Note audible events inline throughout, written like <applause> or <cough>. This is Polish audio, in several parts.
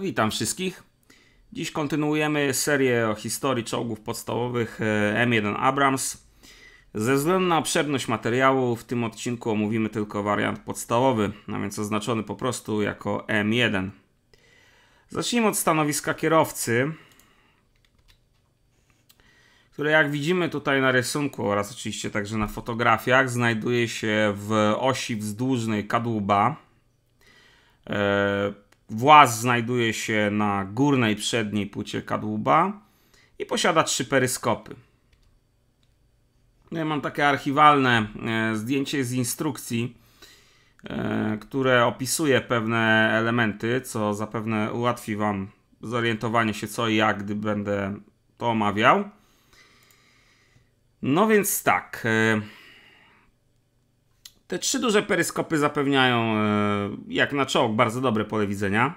Witam wszystkich. Dziś kontynuujemy serię o historii czołgów podstawowych e, M1 Abrams. Ze względu na obszerność materiału w tym odcinku omówimy tylko wariant podstawowy, a więc oznaczony po prostu jako M1. Zacznijmy od stanowiska kierowcy, które jak widzimy tutaj na rysunku oraz oczywiście także na fotografiach znajduje się w osi wzdłużnej kadłuba. Eee, Właz znajduje się na górnej przedniej płycie kadłuba i posiada trzy peryskopy. No ja mam takie archiwalne e, zdjęcie z instrukcji, e, które opisuje pewne elementy, co zapewne ułatwi Wam zorientowanie się co i jak, gdy będę to omawiał. No więc tak. E, te trzy duże peryskopy zapewniają, e, jak na czołg, bardzo dobre pole widzenia.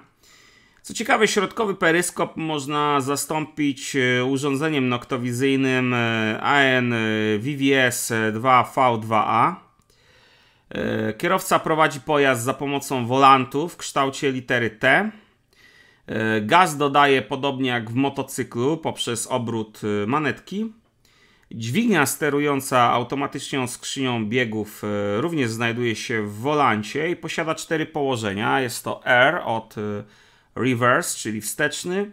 Co ciekawe, środkowy peryskop można zastąpić e, urządzeniem noktowizyjnym AN VVS 2V2A. Kierowca prowadzi pojazd za pomocą wolantu w kształcie litery T. E, gaz dodaje podobnie jak w motocyklu poprzez obrót manetki. Dźwignia sterująca automatyczną skrzynią biegów e, również znajduje się w wolancie i posiada cztery położenia. Jest to R od e, reverse, czyli wsteczny,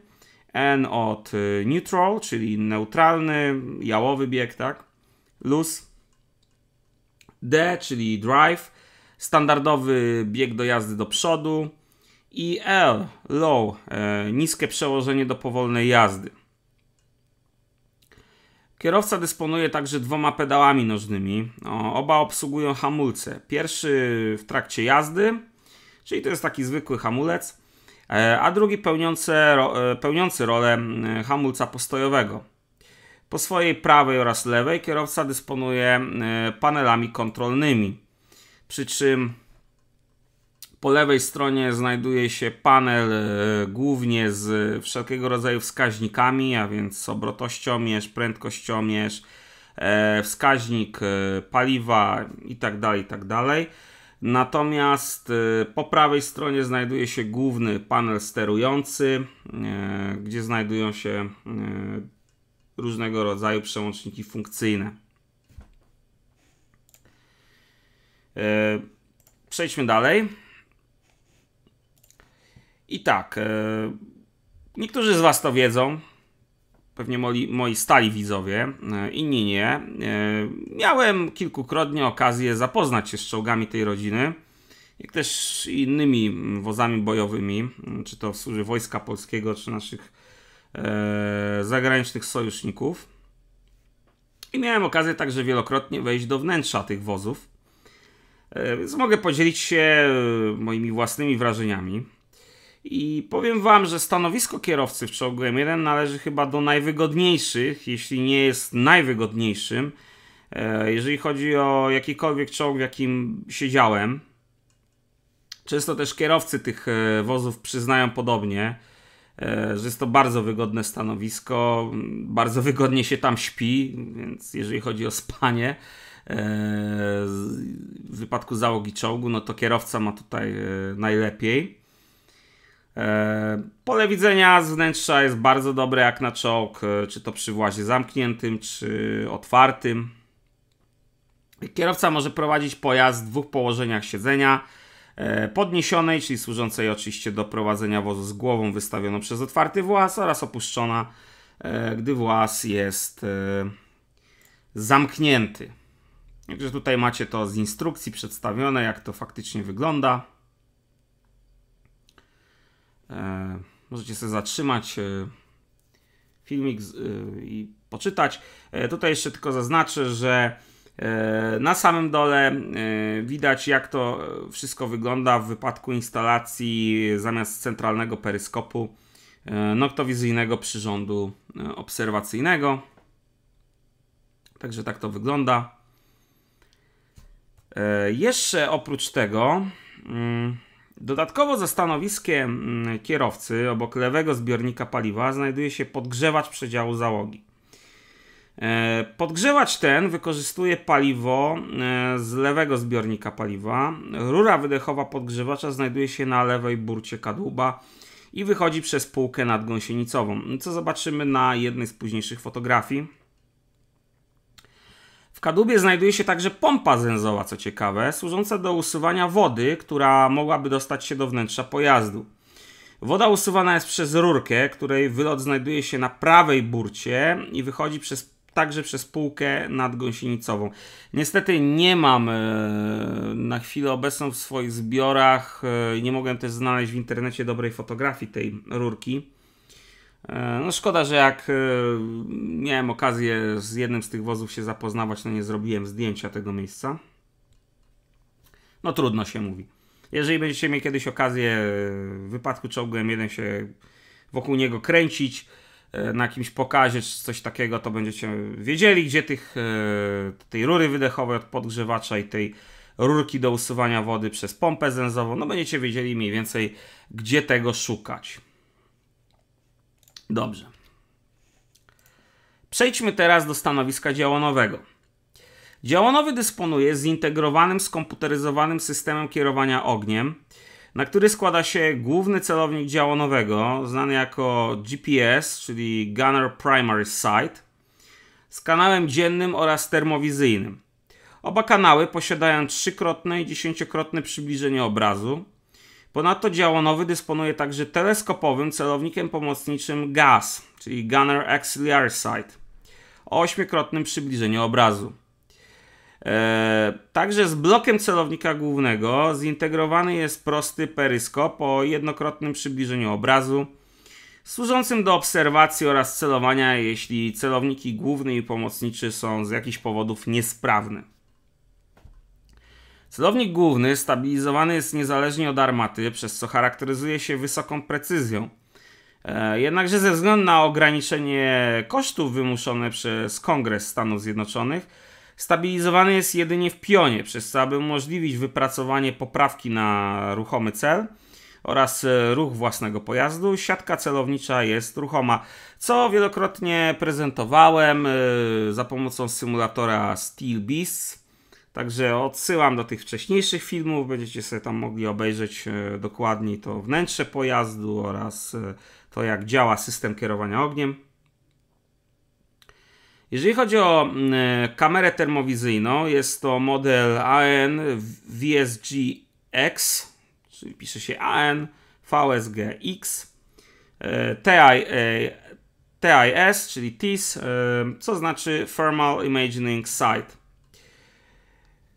N od e, neutral, czyli neutralny, jałowy bieg, tak? Luz. D, czyli drive, standardowy bieg do jazdy do przodu i L, low, niskie przełożenie do powolnej jazdy. Kierowca dysponuje także dwoma pedałami nożnymi. O, oba obsługują hamulce. Pierwszy w trakcie jazdy, czyli to jest taki zwykły hamulec, e, a drugi pełniący e, pełniący rolę hamulca postojowego. Po swojej prawej oraz lewej kierowca dysponuje panelami kontrolnymi. Przy czym po lewej stronie znajduje się panel e, głównie z wszelkiego rodzaju wskaźnikami, a więc obrotościomierz, prędkościomierz, e, wskaźnik e, paliwa itd. Tak itd. Tak Natomiast po prawej stronie znajduje się główny panel sterujący, gdzie znajdują się różnego rodzaju przełączniki funkcyjne. Przejdźmy dalej. I tak, e, niektórzy z Was to wiedzą, pewnie moi, moi stali widzowie, e, inni nie. E, miałem kilkukrotnie okazję zapoznać się z czołgami tej rodziny, jak też innymi wozami bojowymi, czy to w Wojska Polskiego, czy naszych zagranicznych sojuszników. I miałem okazję także wielokrotnie wejść do wnętrza tych wozów. Więc mogę podzielić się moimi własnymi wrażeniami. I powiem Wam, że stanowisko kierowcy w czołgu M1 należy chyba do najwygodniejszych, jeśli nie jest najwygodniejszym. E, jeżeli chodzi o jakikolwiek czołg, w jakim siedziałem, często też kierowcy tych e, wozów przyznają podobnie, e, że jest to bardzo wygodne stanowisko, bardzo wygodnie się tam śpi, więc jeżeli chodzi o spanie, w wypadku załogi czołgu, no to kierowca ma tutaj najlepiej. E, pole widzenia z wnętrza jest bardzo dobre jak na czołg, e, czy to przy włazie zamkniętym, czy otwartym. Kierowca może prowadzić pojazd w dwóch położeniach siedzenia. E, podniesionej, czyli służącej oczywiście do prowadzenia wozu z głową wystawioną przez otwarty włas oraz opuszczona, gdy włas jest zamknięty. Także tutaj macie to z instrukcji przedstawione, jak to faktycznie wygląda. E, możecie sobie zatrzymać e, filmik e, i poczytać. Tutaj jeszcze tylko zaznaczę, że na samym dole widać, jak to wszystko wygląda w wypadku instalacji zamiast centralnego peryskopu noktowizyjnego przyrządu obserwacyjnego. Także tak to wygląda. Jeszcze oprócz tego, mm, Dodatkowo za stanowiskiem mm, kierowcy obok lewego zbiornika paliwa znajduje się podgrzewacz przedziału załogi. E, podgrzewacz ten wykorzystuje paliwo e, z lewego zbiornika paliwa. Rura wydechowa podgrzewacza znajduje się na lewej burcie kadłuba i wychodzi przez półkę nadgąsienicową, co zobaczymy na jednej z późniejszych fotografii kadłubie znajduje się także pompa zęzowa, co ciekawe, służąca do usuwania wody, która mogłaby dostać się do wnętrza pojazdu. Woda usuwana jest przez rurkę, której wylot znajduje się na prawej burcie i wychodzi przez, także przez półkę nadgąsienicową. Niestety nie mam e, na chwilę obecną w swoich zbiorach, e, nie mogłem też znaleźć w internecie dobrej fotografii tej rurki. E, no szkoda, że jak e, miałem okazję z jednym z tych wozów się zapoznawać, no nie zrobiłem zdjęcia tego miejsca. No trudno się mówi. Jeżeli będziecie mieli kiedyś okazję e, w wypadku czołgiem jeden się wokół niego kręcić na jakimś pokazie czy coś takiego, to będziecie wiedzieli, gdzie tych, tej rury wydechowej od podgrzewacza i tej rurki do usuwania wody przez pompę zenzową, no będziecie wiedzieli mniej więcej, gdzie tego szukać. Dobrze. Przejdźmy teraz do stanowiska działonowego. Działonowy dysponuje zintegrowanym, skomputeryzowanym systemem kierowania ogniem, na który składa się główny celownik działonowego, znany jako GPS, czyli Gunner Primary Sight, z kanałem dziennym oraz termowizyjnym. Oba kanały posiadają trzykrotne i dziesięciokrotne przybliżenie obrazu, Ponadto działonowy dysponuje także teleskopowym celownikiem pomocniczym GAS, czyli Gunner Auxiliary Sight, o ośmiokrotnym przybliżeniu obrazu. Eee, także z blokiem celownika głównego zintegrowany jest prosty peryskop o jednokrotnym przybliżeniu obrazu, służącym do obserwacji oraz celowania, jeśli celowniki główny i pomocniczy są z jakichś powodów niesprawne. Celownik główny stabilizowany jest niezależnie od armaty, przez co charakteryzuje się wysoką precyzją. E, jednakże ze względu na ograniczenie kosztów wymuszone przez Kongres Stanów Zjednoczonych, stabilizowany jest jedynie w pionie, przez co aby umożliwić wypracowanie poprawki na ruchomy cel oraz e, ruch własnego pojazdu, siatka celownicza jest ruchoma, co wielokrotnie prezentowałem e, za pomocą symulatora Steel Beasts. Także odsyłam do tych wcześniejszych filmów, będziecie sobie tam mogli obejrzeć e, dokładniej to wnętrze pojazdu oraz e, to jak działa system kierowania ogniem. Jeżeli chodzi o mm, e, kamerę termowizyjną, jest to model AN VSG-X, czyli pisze się AN VSG-X, TIS, czyli TIS, co znaczy Thermal Imaging Site.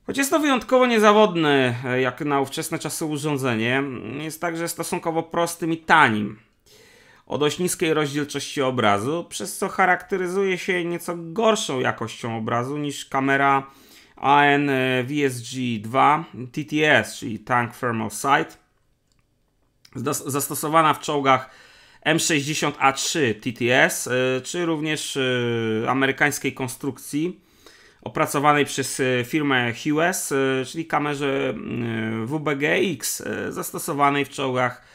Choć jest to wyjątkowo niezawodne, e, jak na ówczesne czasy urządzenie, mm, jest także stosunkowo prostym i tanim. O dość niskiej rozdzielczości obrazu, przez co charakteryzuje się nieco gorszą jakością obrazu niż kamera AN VSG2 TTS, czyli Tank Thermal Sight, zastosowana w czołgach M60A3 TTS, e, czy również e, amerykańskiej konstrukcji opracowanej przez e, firmę Hughes, e, czyli kamerze e, WBGX zastosowanej w czołgach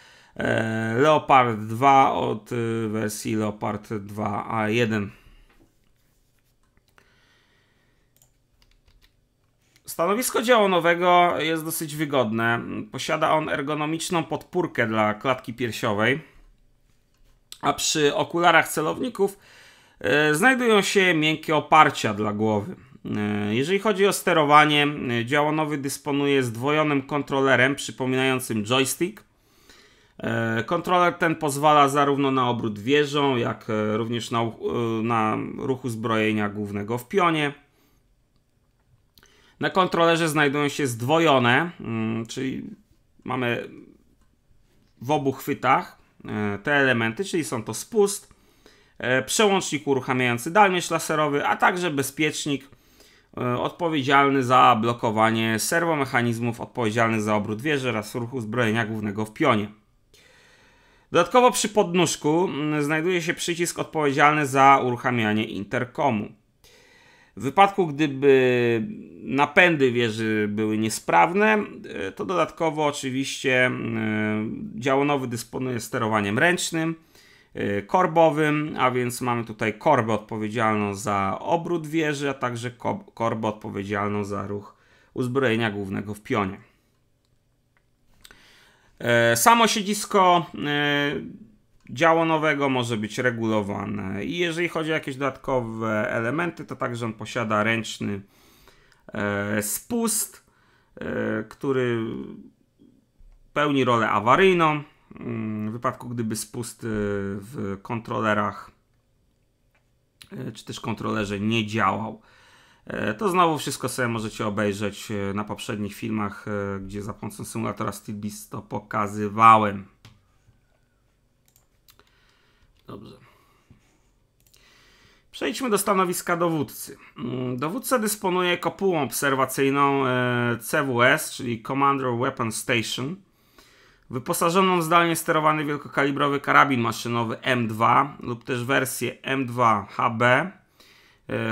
Leopard 2 od wersji Leopard 2A1. Stanowisko działonowego jest dosyć wygodne. Posiada on ergonomiczną podpórkę dla klatki piersiowej, a przy okularach celowników znajdują się miękkie oparcia dla głowy. E, jeżeli chodzi o sterowanie, e, działa nowy dysponuje zdwojonym kontrolerem przypominającym joystick. E, kontroler ten pozwala zarówno na obrót wieżą, jak również na, na ruch uzbrojenia głównego w pionie. Na kontrolerze znajdują się zdwojone, mm, czyli mamy w obu chwytach te elementy, czyli są to spust, przełącznik uruchamiający dalmierz laserowy, a także bezpiecznik E, odpowiedzialny za blokowanie serwomechanizmów, odpowiedzialny za obrót wieży oraz ruchu zbrojenia głównego w pionie. Dodatkowo przy podnóżku mm, znajduje się przycisk odpowiedzialny za uruchamianie interkomu. W wypadku, gdyby napędy wieży były niesprawne, e, to dodatkowo oczywiście mm, e, działonowy dysponuje sterowaniem ręcznym, Y, korbowym, a więc mamy tutaj korbę odpowiedzialną za obrót wieży, a także korbę odpowiedzialną za ruch uzbrojenia głównego w pionie. E, samo siedzisko e, działo nowego może być regulowane i jeżeli chodzi o jakieś dodatkowe elementy, to także on posiada ręczny e, spust, który pełni rolę awaryjną w mm, wypadku gdyby spust y, w kontrolerach y, czy też kontrolerze nie działał. E, to znowu wszystko sobie możecie obejrzeć e, na poprzednich filmach, e, gdzie za pomocą symulatora SteelBeast to pokazywałem. Dobrze. Przejdźmy do stanowiska dowódcy. Mm, dowódca dysponuje kopułą obserwacyjną CWS, czyli Commander Weapon Station Wyposażoną w zdalnie sterowany wielkokalibrowy karabin maszynowy M2 lub też wersję M2 HB, e,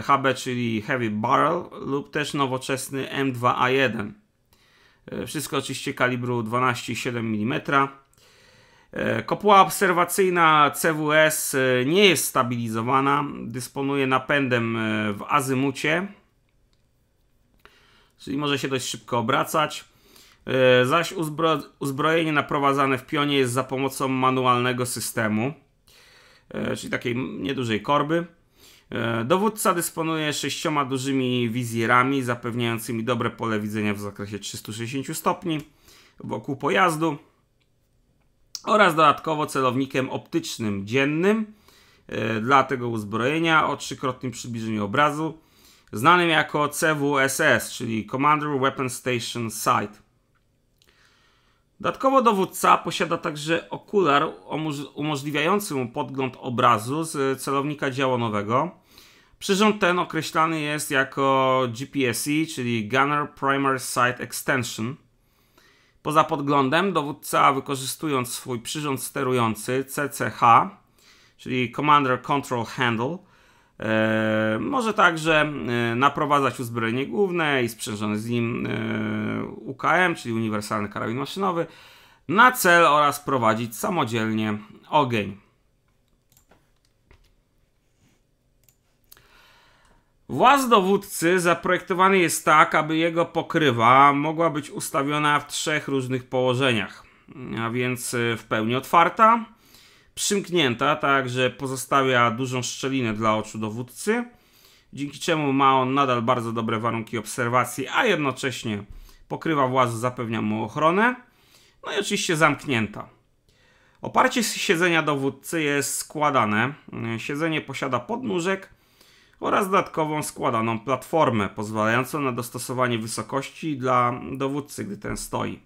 HB czyli Heavy Barrel lub też nowoczesny M2A1. E, wszystko oczywiście kalibru 12,7 mm. E, kopuła obserwacyjna CWS nie jest stabilizowana, dysponuje napędem w azymucie, czyli może się dość szybko obracać. E, zaś uzbro, uzbrojenie naprowadzane w pionie jest za pomocą manualnego systemu, e, czyli takiej niedużej korby. E, dowódca dysponuje sześcioma dużymi wizjerami zapewniającymi dobre pole widzenia w zakresie 360 stopni wokół pojazdu oraz dodatkowo celownikiem optycznym dziennym dla tego uzbrojenia o trzykrotnym przybliżeniu obrazu, znanym jako CWSS, czyli Commander Weapon Station Sight. Dodatkowo dowódca posiada także okular umożliwiający mu podgląd obrazu z celownika działonowego. Przyrząd ten określany jest jako GPSE, czyli Gunner Primary Sight Extension. Poza podglądem dowódca wykorzystując swój przyrząd sterujący CCH, czyli Commander Control Handle, E, może także e, naprowadzać uzbrojenie główne i sprzężony z nim e, UKM, czyli uniwersalny karabin maszynowy, na cel oraz prowadzić samodzielnie ogień. Właz dowódcy zaprojektowany jest tak, aby jego pokrywa mogła być ustawiona w trzech różnych położeniach, a więc w pełni otwarta, przymknięta, tak że pozostawia dużą szczelinę dla oczu dowódcy, dzięki czemu ma on nadal bardzo dobre warunki obserwacji, a jednocześnie pokrywa włazu zapewnia mu ochronę. No i oczywiście zamknięta. Oparcie siedzenia dowódcy jest składane. Siedzenie posiada podnóżek oraz dodatkową składaną platformę pozwalającą na dostosowanie wysokości dla dowódcy, gdy ten stoi.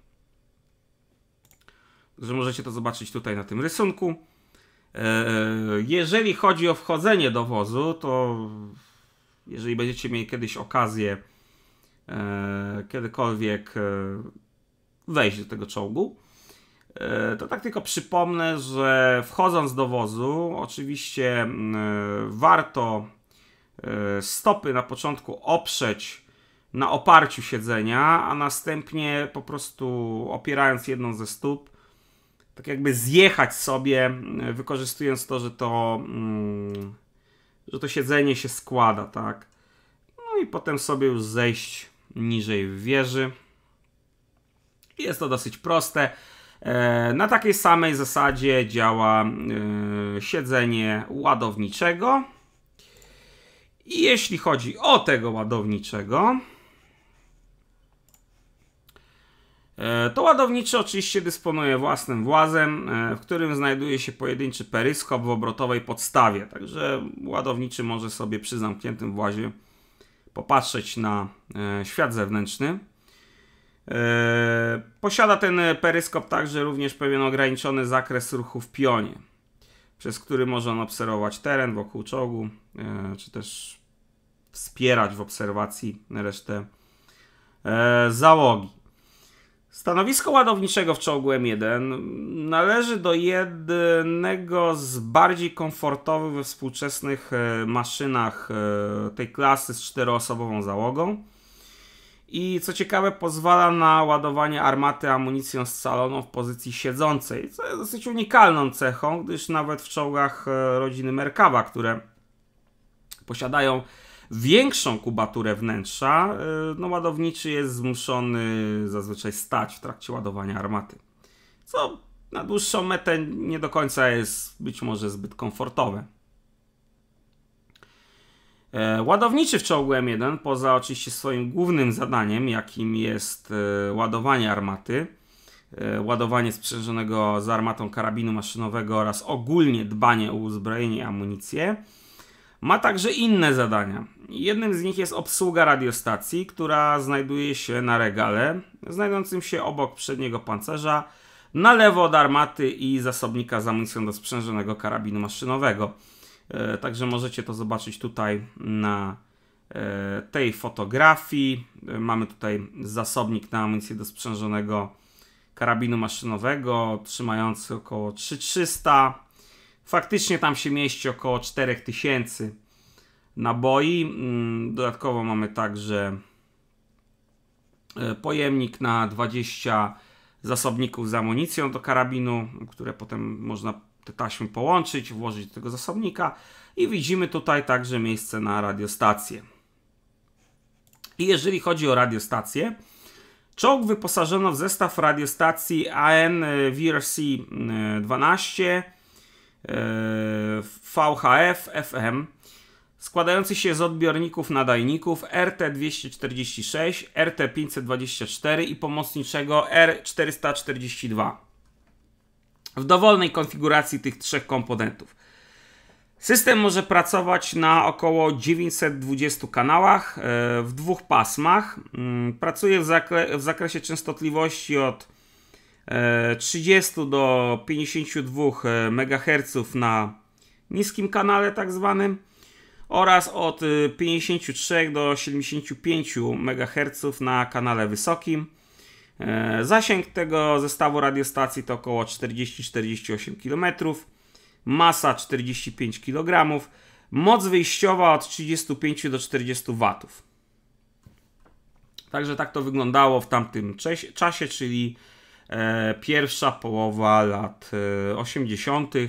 Także możecie to zobaczyć tutaj na tym rysunku. E, e, jeżeli chodzi o wchodzenie do wozu, to jeżeli będziecie mieli kiedyś okazję e, kiedykolwiek wejść do tego czołgu, to tak tylko przypomnę, że wchodząc do wozu, oczywiście warto stopy na początku oprzeć na oparciu siedzenia, a następnie po prostu opierając jedną ze stóp, tak jakby zjechać sobie, wykorzystując to, że to, mm, że to siedzenie się składa, tak. No i potem sobie już zejść niżej w wieży. Jest to dosyć proste. E, na takiej samej zasadzie działa e, siedzenie ładowniczego. I jeśli chodzi o tego ładowniczego, E, to ładowniczy oczywiście dysponuje własnym włazem, e, w którym znajduje się pojedynczy peryskop w obrotowej podstawie, także ładowniczy może sobie przy zamkniętym włazie popatrzeć na e, świat zewnętrzny. Posiada ten peryskop także również pewien ograniczony zakres ruchu w pionie, przez który może on obserwować teren wokół czołgu, czy też wspierać w obserwacji resztę załogi. Stanowisko ładowniczego w czołgu M1 należy do jednego z bardziej komfortowych we współczesnych e, maszynach e, tej klasy z czteroosobową załogą. I co ciekawe, pozwala na ładowanie armaty amunicją scaloną w pozycji siedzącej, co jest dosyć unikalną cechą, gdyż nawet w czołgach e, rodziny Merkawa, które posiadają większą kubaturę wnętrza, y, no ładowniczy jest zmuszony zazwyczaj stać w trakcie ładowania armaty. Co na dłuższą metę nie do końca jest być może zbyt komfortowe. E, ładowniczy w czołgu M1, poza oczywiście swoim głównym zadaniem, jakim jest e, ładowanie armaty, e, ładowanie sprzężonego z armatą karabinu maszynowego oraz ogólnie dbanie o uzbrojenie i amunicję, ma także inne zadania. Jednym z nich jest obsługa radiostacji, która znajduje się na regale, znajdującym się obok przedniego pancerza, na lewo od armaty i zasobnika z amunicją do sprzężonego karabinu maszynowego. E, także możecie to zobaczyć tutaj na e, tej fotografii. E, mamy tutaj zasobnik na amunicję do sprzężonego karabinu maszynowego, trzymający około 3300. Faktycznie tam się mieści około 4000 naboi. Mm, dodatkowo mamy także e, pojemnik na 20 zasobników z amunicją do karabinu, które potem można te taśmy połączyć, włożyć do tego zasobnika i widzimy tutaj także miejsce na radiostację. I jeżeli chodzi o radiostację, czołg wyposażono w zestaw radiostacji AN VRC 12 VHF FM składający się z odbiorników nadajników RT246, RT524 i pomocniczego R442 w dowolnej konfiguracji tych trzech komponentów. System może pracować na około 920 kanałach e, w dwóch pasmach. Mm, pracuje w, zakre w zakresie częstotliwości od 30 e, do 52 e, MHz na niskim kanale tak zwanym oraz od 53 y, do 75 MHz na kanale wysokim. E, zasięg tego zestawu radiostacji to około 40-48 km, masa 45 kg, moc wyjściowa od 35 do 40 W. Także tak to wyglądało w tamtym czasie, czyli e, pierwsza połowa lat 80. E,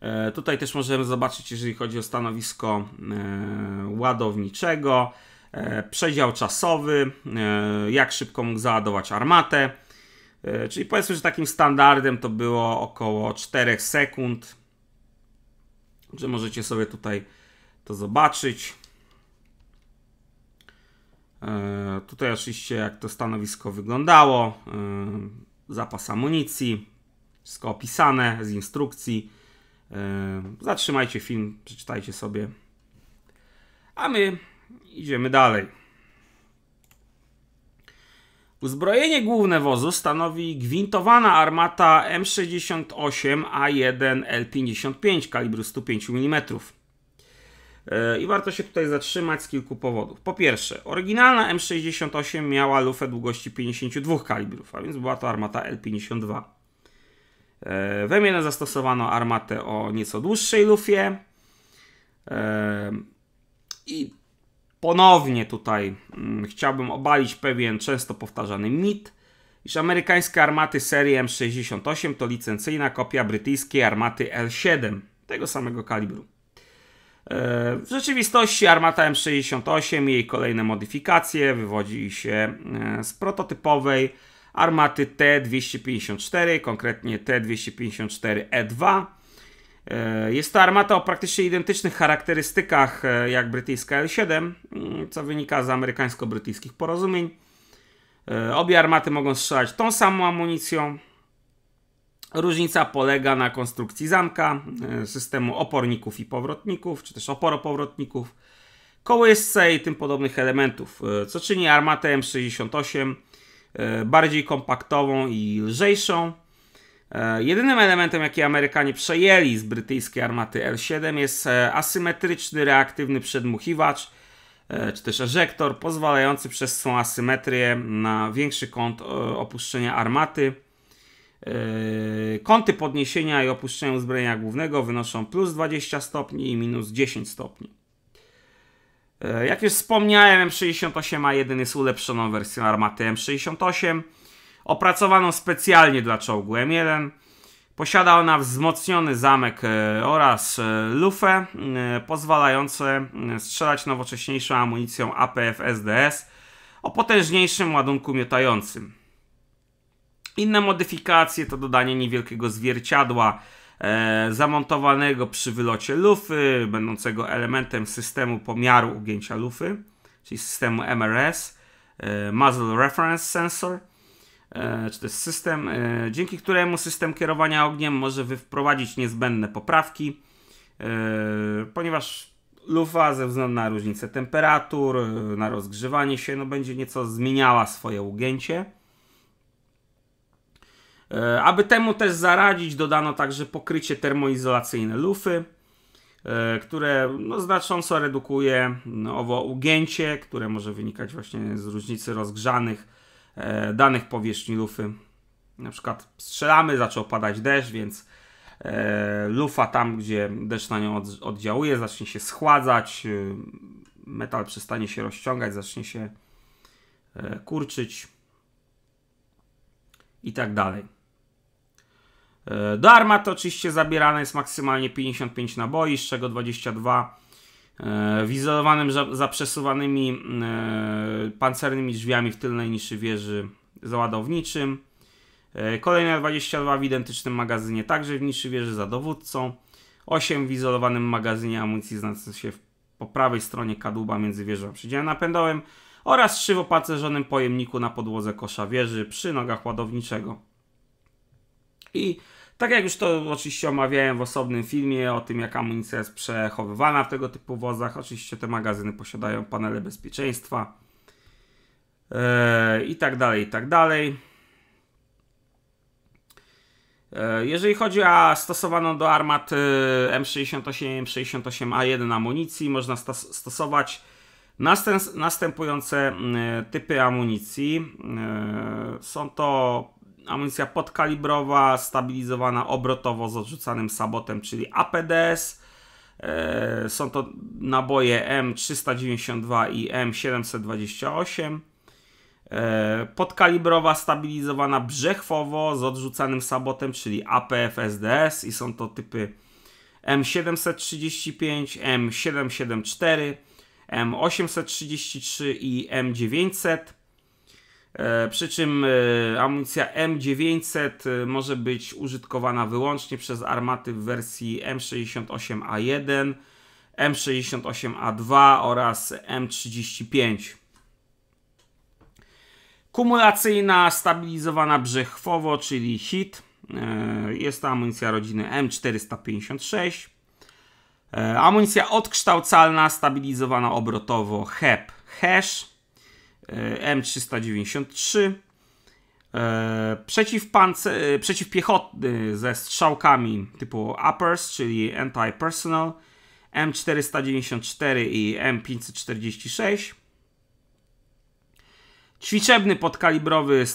E, tutaj też możemy zobaczyć, jeżeli chodzi o stanowisko e, ładowniczego, e, przedział czasowy, jak szybko mógł załadować armatę. Czyli powiedzmy, że takim standardem to było około 4 sekund. Że możecie sobie tutaj to zobaczyć. Tutaj oczywiście jak to stanowisko wyglądało, zapas amunicji, wszystko opisane z instrukcji. Yy, zatrzymajcie film, przeczytajcie sobie. A my idziemy dalej. Uzbrojenie główne wozu stanowi gwintowana armata M68A1 L55 kalibru 105 mm. Yy, I warto się tutaj zatrzymać z kilku powodów. Po pierwsze, oryginalna M68 miała lufę długości 52 kalibrów, a więc była to armata L52. E, we m zastosowano armatę o nieco dłuższej lufie. E, I ponownie tutaj mm, chciałbym obalić pewien często powtarzany mit, iż amerykańskie armaty serii M68 to licencyjna kopia brytyjskiej armaty L7 tego samego kalibru. E, w rzeczywistości armata M68 i jej kolejne modyfikacje wywodzi się z prototypowej armaty T-254, konkretnie T-254E2. E, jest to armata o praktycznie identycznych charakterystykach e, jak brytyjska L7, mm, co wynika z amerykańsko-brytyjskich porozumień. E, obie armaty mogą strzelać tą samą amunicją. Różnica polega na konstrukcji zamka, systemu oporników i powrotników, czy też oporopowrotników, kołysce i tym podobnych elementów, co czyni armatę M68 E, bardziej kompaktową i lżejszą. E, jedynym elementem, jaki Amerykanie przejęli z brytyjskiej armaty L7 jest e, asymetryczny reaktywny przedmuchiwacz, czy też eżektor, pozwalający przez swą asymetrię na większy kąt opuszczenia armaty. Kąty podniesienia i opuszczenia uzbrojenia głównego wynoszą plus 20 stopni i minus 10 stopni. E, jak już wspomniałem, M68A1 jest ulepszoną wersją armaty M68, opracowaną specjalnie dla czołgu M1. Posiada ona wzmocniony zamek e, oraz e, lufę, pozwalające strzelać nowocześniejszą amunicją APF-SDS o potężniejszym ładunku miotającym. Inne modyfikacje to dodanie niewielkiego zwierciadła, E, zamontowanego przy wylocie lufy, będącego elementem systemu pomiaru ugięcia lufy, czyli systemu MRS, e, Muzzle Reference Sensor, e, czy też system, dzięki któremu system kierowania ogniem może wprowadzić niezbędne poprawki, ponieważ lufa ze względu na różnice temperatur, na rozgrzewanie się, no będzie nieco zmieniała swoje ugięcie. E, aby temu też zaradzić, dodano także pokrycie termoizolacyjne lufy, e, które no, znacząco redukuje mm, owo ugięcie, które może wynikać właśnie z różnicy rozgrzanych e, danych powierzchni lufy. Na przykład strzelamy, zaczął padać deszcz, więc lufa tam, gdzie deszcz na nią oddziałuje, zacznie się schładzać, y, metal przestanie się rozciągać, zacznie się kurczyć i tak dalej. E, do armat oczywiście zabierane jest maksymalnie 55 naboi, z czego 22 e, w izolowanym za, przesuwanymi e, pancernymi drzwiami w tylnej niszy wieży załadowniczym. Kolejne 22 w identycznym magazynie, także w niszy wieży za dowódcą. 8 w izolowanym magazynie amunicji znajdującym się po prawej stronie kadłuba między wieżą a przydziałem napędowym oraz 3 w opancerzonym pojemniku na podłodze kosza wieży przy nogach ładowniczego. I tak jak już to oczywiście omawiałem w osobnym filmie o tym, jak amunicja jest przechowywana w tego typu wozach. Oczywiście te magazyny posiadają panele bezpieczeństwa e, i tak dalej, i tak dalej. E, jeżeli chodzi o stosowaną do armat M68 e, M68A1 amunicji, można stosować następujące mm, typy amunicji. Są to amunicja podkalibrowa, stabilizowana obrotowo z odrzucanym sabotem, czyli APDS. E, są to naboje M392 i M728. E, podkalibrowa stabilizowana brzechwowo z odrzucanym sabotem, czyli APFSDS i są to typy M735, M774, M833 i M900. E, przy czym e, amunicja M900 e, może być użytkowana wyłącznie przez armaty w wersji M68A1, M68A2 oraz M35. Kumulacyjna stabilizowana brzechwowo, czyli HIT. Jest to amunicja rodziny M456. Amunicja odkształcalna stabilizowana obrotowo HEP-HESH. E, M393, e, przeciwpancer, e, przeciwpiechotny ze strzałkami typu uppers, czyli anti-personal, M494 i M546. Ćwiczebny podkalibrowy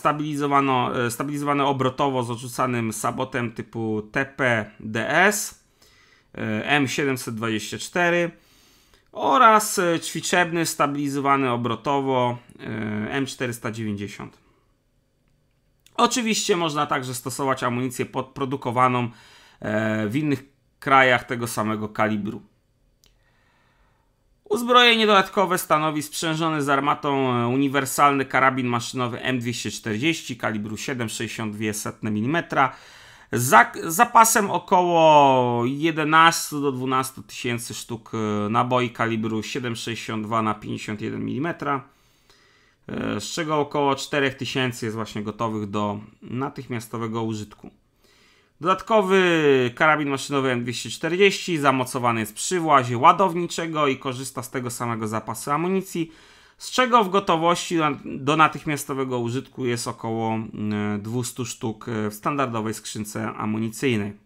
stabilizowany obrotowo z odrzucanym sabotem typu TPDS M724 oraz e, ćwiczebny stabilizowany obrotowo e, M490. Oczywiście można także stosować amunicję podprodukowaną e, w innych krajach tego samego kalibru. Uzbrojenie dodatkowe stanowi sprzężony z armatą uniwersalny karabin maszynowy M240 kalibru 7,62 mm z zapasem około 11 do 12 tysięcy sztuk e, naboi kalibru 7,62 na 51 mm, e, z czego około 4 tysięcy jest właśnie gotowych do natychmiastowego użytku. Dodatkowy karabin maszynowy M240 zamocowany jest przy włazie ładowniczego i korzysta z tego samego zapasu amunicji z czego w gotowości do natychmiastowego użytku jest około 200 mm, sztuk e, w standardowej skrzynce amunicyjnej.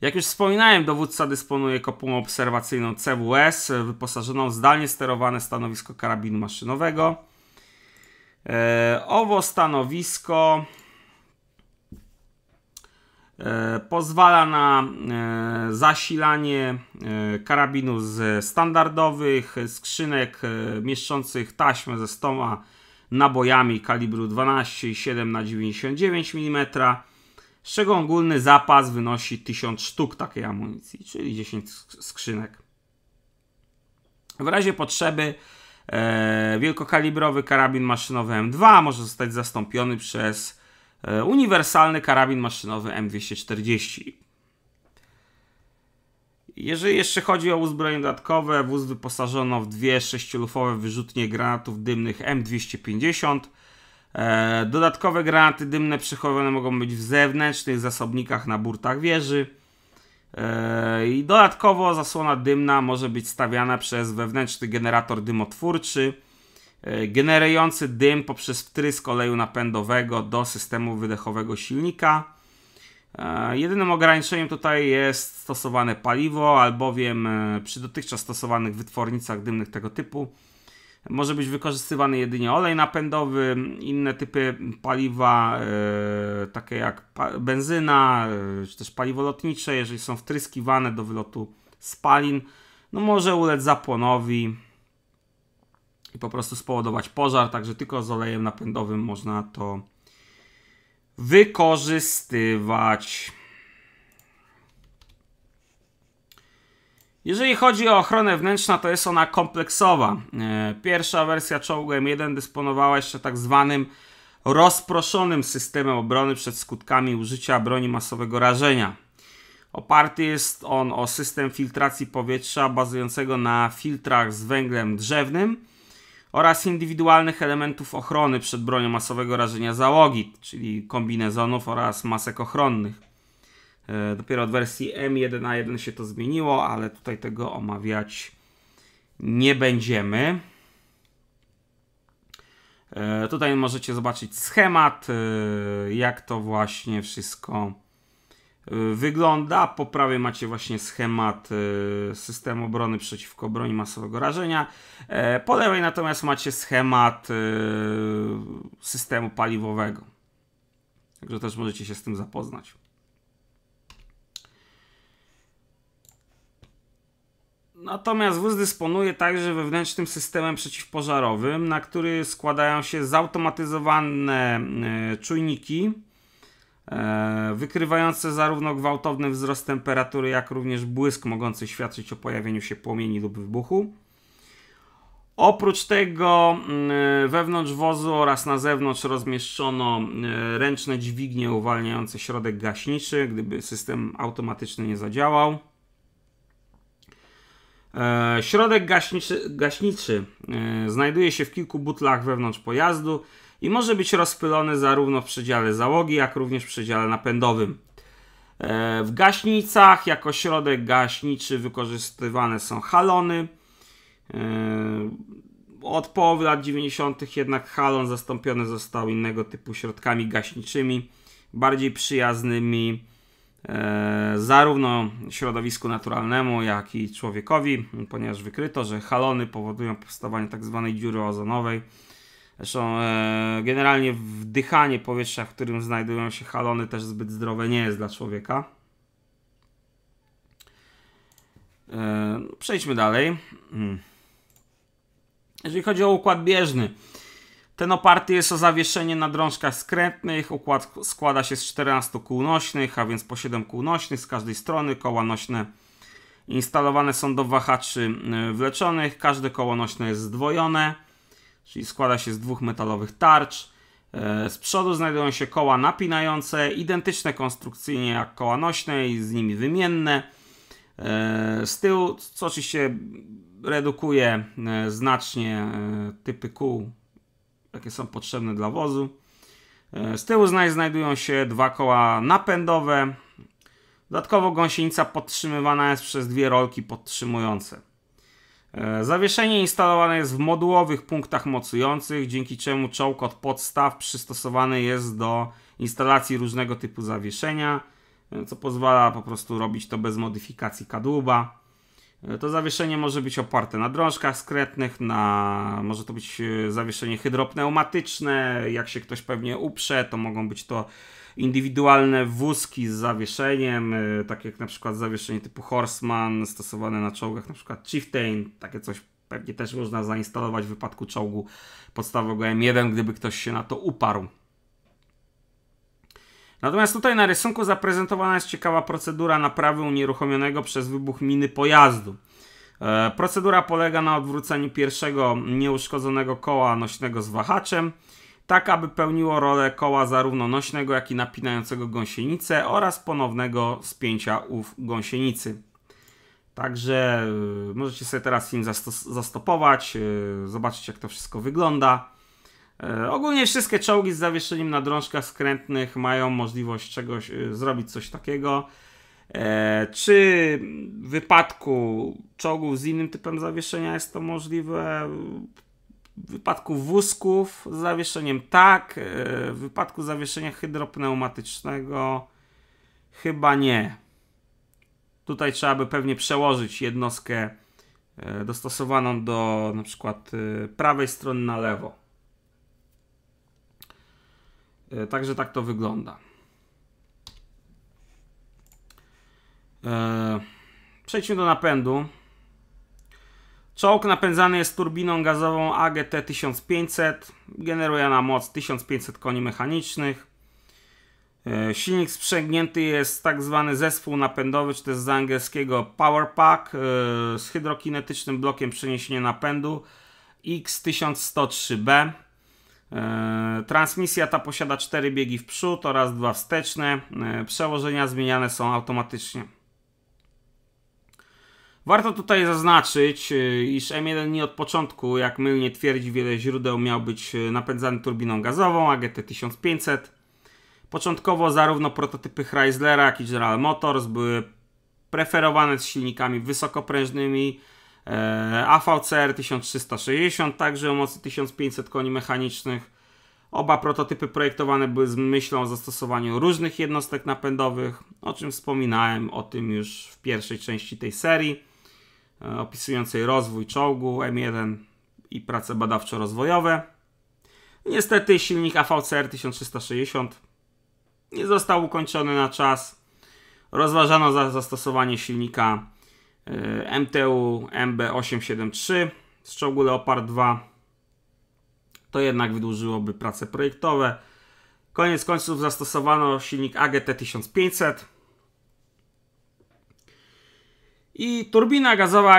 Jak już wspominałem, dowódca dysponuje kopułą obserwacyjną CWS, e, wyposażoną w zdalnie sterowane stanowisko karabinu maszynowego. E, owo stanowisko E, pozwala na e, zasilanie e, karabinu z standardowych skrzynek mieszczących taśmę ze 100 nabojami kalibru 12,7 na 99 mm, z czego ogólny zapas wynosi 1000 sztuk takiej amunicji, czyli 10 skrzynek. W razie potrzeby wielkokalibrowy karabin maszynowy M2 może zostać zastąpiony przez E, uniwersalny karabin maszynowy M240. Jeżeli jeszcze chodzi o uzbrojenie dodatkowe, wóz wyposażono w dwie sześciolufowe wyrzutnie granatów dymnych M250. E, dodatkowe granaty dymne przechowywane mogą być w zewnętrznych zasobnikach na burtach wieży. E, I dodatkowo zasłona dymna może być stawiana przez wewnętrzny generator dymotwórczy E, generujący dym poprzez wtrysk oleju napędowego do systemu wydechowego silnika. E, jedynym ograniczeniem tutaj jest stosowane paliwo, albowiem e, przy dotychczas stosowanych wytwornicach dymnych tego typu może być wykorzystywany jedynie olej napędowy, inne typy paliwa, takie jak benzyna, czy też paliwo lotnicze, jeżeli są wtryskiwane do wylotu spalin, no może ulec zapłonowi, i po prostu spowodować pożar, także tylko z olejem napędowym można to wykorzystywać. Jeżeli chodzi o ochronę wnętrzną, to jest ona kompleksowa. E, pierwsza wersja czołgu M1 dysponowała jeszcze tak zwanym rozproszonym systemem obrony przed skutkami użycia broni masowego rażenia. Oparty jest on o system filtracji powietrza bazującego na filtrach z węglem drzewnym oraz indywidualnych elementów ochrony przed bronią masowego rażenia załogi, czyli kombinezonów oraz masek ochronnych. E, dopiero od wersji M1A1 się to zmieniło, ale tutaj tego omawiać nie będziemy. E, tutaj możecie zobaczyć schemat, e, jak to właśnie wszystko Y, wygląda. Po prawej macie właśnie schemat y, systemu obrony przeciwko broni masowego rażenia. E, po lewej natomiast macie schemat y, systemu paliwowego. Także też możecie się z tym zapoznać. Natomiast wóz dysponuje także wewnętrznym systemem przeciwpożarowym, na który składają się zautomatyzowane czujniki, E, wykrywające zarówno gwałtowny wzrost temperatury, jak również błysk mogący świadczyć o pojawieniu się płomieni lub wybuchu. Oprócz tego mm, e, wewnątrz wozu oraz na zewnątrz rozmieszczono e, ręczne dźwignie uwalniające środek gaśniczy, gdyby system automatyczny nie zadziałał. Środek gaśniczy, gaśniczy znajduje się w kilku butlach wewnątrz pojazdu i może być rozpylony zarówno w przedziale załogi, jak również w przedziale napędowym. E, w gaśnicach jako środek gaśniczy wykorzystywane są halony. E, od połowy lat 90. jednak halon zastąpiony został innego typu środkami gaśniczymi, bardziej przyjaznymi e, zarówno środowisku naturalnemu, jak i człowiekowi, ponieważ wykryto, że halony powodują powstawanie tzw. Tak dziury ozonowej, Zresztą e, generalnie wdychanie powietrza, w którym znajdują się halony, też zbyt zdrowe nie jest dla człowieka. E, no, przejdźmy dalej. Hmm. Jeżeli chodzi o układ bieżny, ten oparty jest o zawieszenie na drążkach skrętnych. Układ składa się z 14 kół nośnych, a więc po 7 kół nośnych z każdej strony. Koła nośne instalowane są do wahaczy e, wleczonych. Każde koło nośne jest zdwojone czyli składa się z dwóch metalowych tarcz. E, z przodu znajdują się koła napinające, identyczne konstrukcyjnie jak koła nośne i z nimi wymienne. E, z tyłu, co oczywiście redukuje e, znacznie typy kół, jakie są potrzebne dla wozu. Z tyłu znajdują się dwa koła napędowe. Dodatkowo gąsienica podtrzymywana jest przez dwie rolki podtrzymujące. E, zawieszenie instalowane jest w modułowych punktach mocujących, dzięki czemu czołg od podstaw przystosowany jest do instalacji różnego typu zawieszenia, e, co pozwala po prostu robić to bez modyfikacji kadłuba. E, to zawieszenie może być oparte na drążkach skretnych, na, może to być zawieszenie hydropneumatyczne, jak się ktoś pewnie uprze, to mogą być to indywidualne wózki z zawieszeniem, y, tak jak na przykład zawieszenie typu Horseman stosowane na czołgach, na przykład Chieftain, takie coś pewnie też można zainstalować w wypadku czołgu podstawowego M1, gdyby ktoś się na to uparł. Natomiast tutaj na rysunku zaprezentowana jest ciekawa procedura naprawy unieruchomionego przez wybuch miny pojazdu. E, procedura polega na odwróceniu pierwszego nieuszkodzonego koła nośnego z wahaczem tak aby pełniło rolę koła zarówno nośnego, jak i napinającego gąsienicę oraz ponownego spięcia ów gąsienicy. Także y, możecie sobie teraz film zastopować, y, zobaczyć jak to wszystko wygląda. Y, ogólnie wszystkie czołgi z zawieszeniem na drążkach skrętnych mają możliwość czegoś, zrobić coś takiego. E, czy w wypadku czołgów z innym typem zawieszenia jest to możliwe? w wypadku wózków z zawieszeniem tak, e, w wypadku zawieszenia hydropneumatycznego chyba nie. Tutaj trzeba by pewnie przełożyć jednostkę e, dostosowaną do na przykład e, prawej strony na lewo. Także tak to wygląda. Przejdźmy do napędu. Czołg napędzany jest turbiną gazową AGT 1500, generuje na moc 1500 koni mechanicznych. E, silnik sprzęgnięty jest tak zwany zespół napędowy, czy też z angielskiego Power Pack e, z hydrokinetycznym blokiem przeniesienia napędu X1103B. E, transmisja ta posiada 4 biegi w przód oraz dwa wsteczne. Przełożenia zmieniane są automatycznie. Warto tutaj zaznaczyć, y, iż M1 nie od początku, jak mylnie twierdzi wiele źródeł, miał być y, napędzany turbiną gazową AGT 1500. Początkowo zarówno prototypy Chryslera, jak i General Motors były preferowane z silnikami wysokoprężnymi e, AVCR 1360, także o mocy 1500 koni mechanicznych. Oba prototypy projektowane były z myślą o zastosowaniu różnych jednostek napędowych, o czym wspominałem o tym już w pierwszej części tej serii. E, opisującej rozwój czołgu M1 i prace badawczo-rozwojowe. Niestety silnik AVCR 1360 nie został ukończony na czas. Rozważano za zastosowanie silnika e, MTU MB873 z czołgu Leopard 2. To jednak wydłużyłoby prace projektowe. Koniec końców zastosowano silnik AGT 1500 i turbina gazowa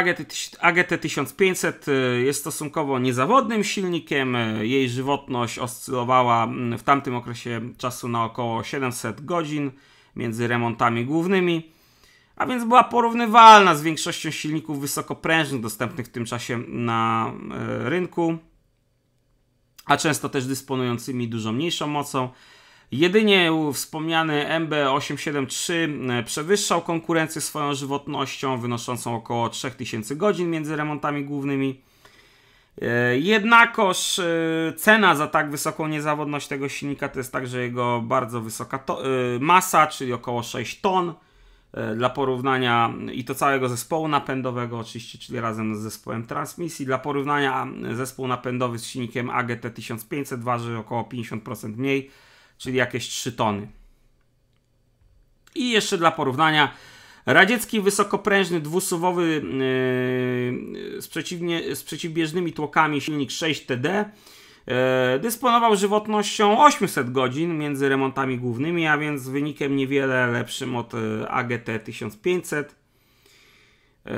AGT-1500 y, jest stosunkowo niezawodnym silnikiem. Y, jej żywotność oscylowała mm, w tamtym okresie czasu na około 700 godzin między remontami głównymi, a więc była porównywalna z większością silników wysokoprężnych dostępnych w tym czasie na y, rynku, a często też dysponującymi dużo mniejszą mocą. Jedynie wspomniany MB873 e, przewyższał konkurencję swoją żywotnością, wynoszącą około 3000 godzin między remontami głównymi. E, jednakoż e, cena za tak wysoką niezawodność tego silnika to jest także jego bardzo wysoka masa, czyli około 6 ton dla porównania i to całego zespołu napędowego oczywiście, czyli razem z zespołem transmisji. Dla porównania zespół napędowy z silnikiem AGT 1500 waży około 50% mniej czyli jakieś 3 tony. I jeszcze dla porównania, radziecki wysokoprężny dwusuwowy yy, z, z przeciwbieżnymi tłokami silnik 6TD yy, e, dysponował żywotnością 800 godzin między remontami głównymi, a więc wynikiem niewiele lepszym od AGT 1500. Yy.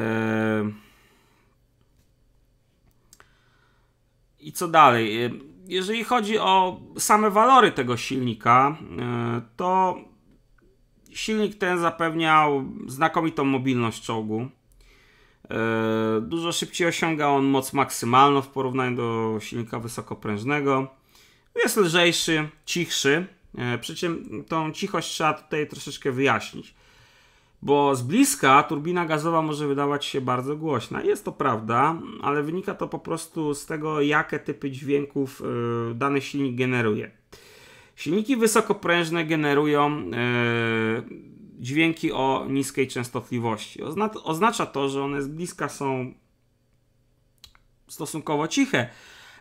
I co dalej? E, jeżeli chodzi o same walory tego silnika, e, to silnik ten zapewniał znakomitą mobilność czołgu. E, dużo szybciej osiąga on moc maksymalną w porównaniu do silnika wysokoprężnego. Jest lżejszy, cichszy, e, przy czym tą cichość trzeba tutaj troszeczkę wyjaśnić bo z bliska turbina gazowa może wydawać się bardzo głośna. Jest to prawda, ale wynika to po prostu z tego, jakie typy dźwięków e, dany silnik generuje. Silniki wysokoprężne generują e, dźwięki o niskiej częstotliwości. Oznacza to, że one z bliska są stosunkowo ciche,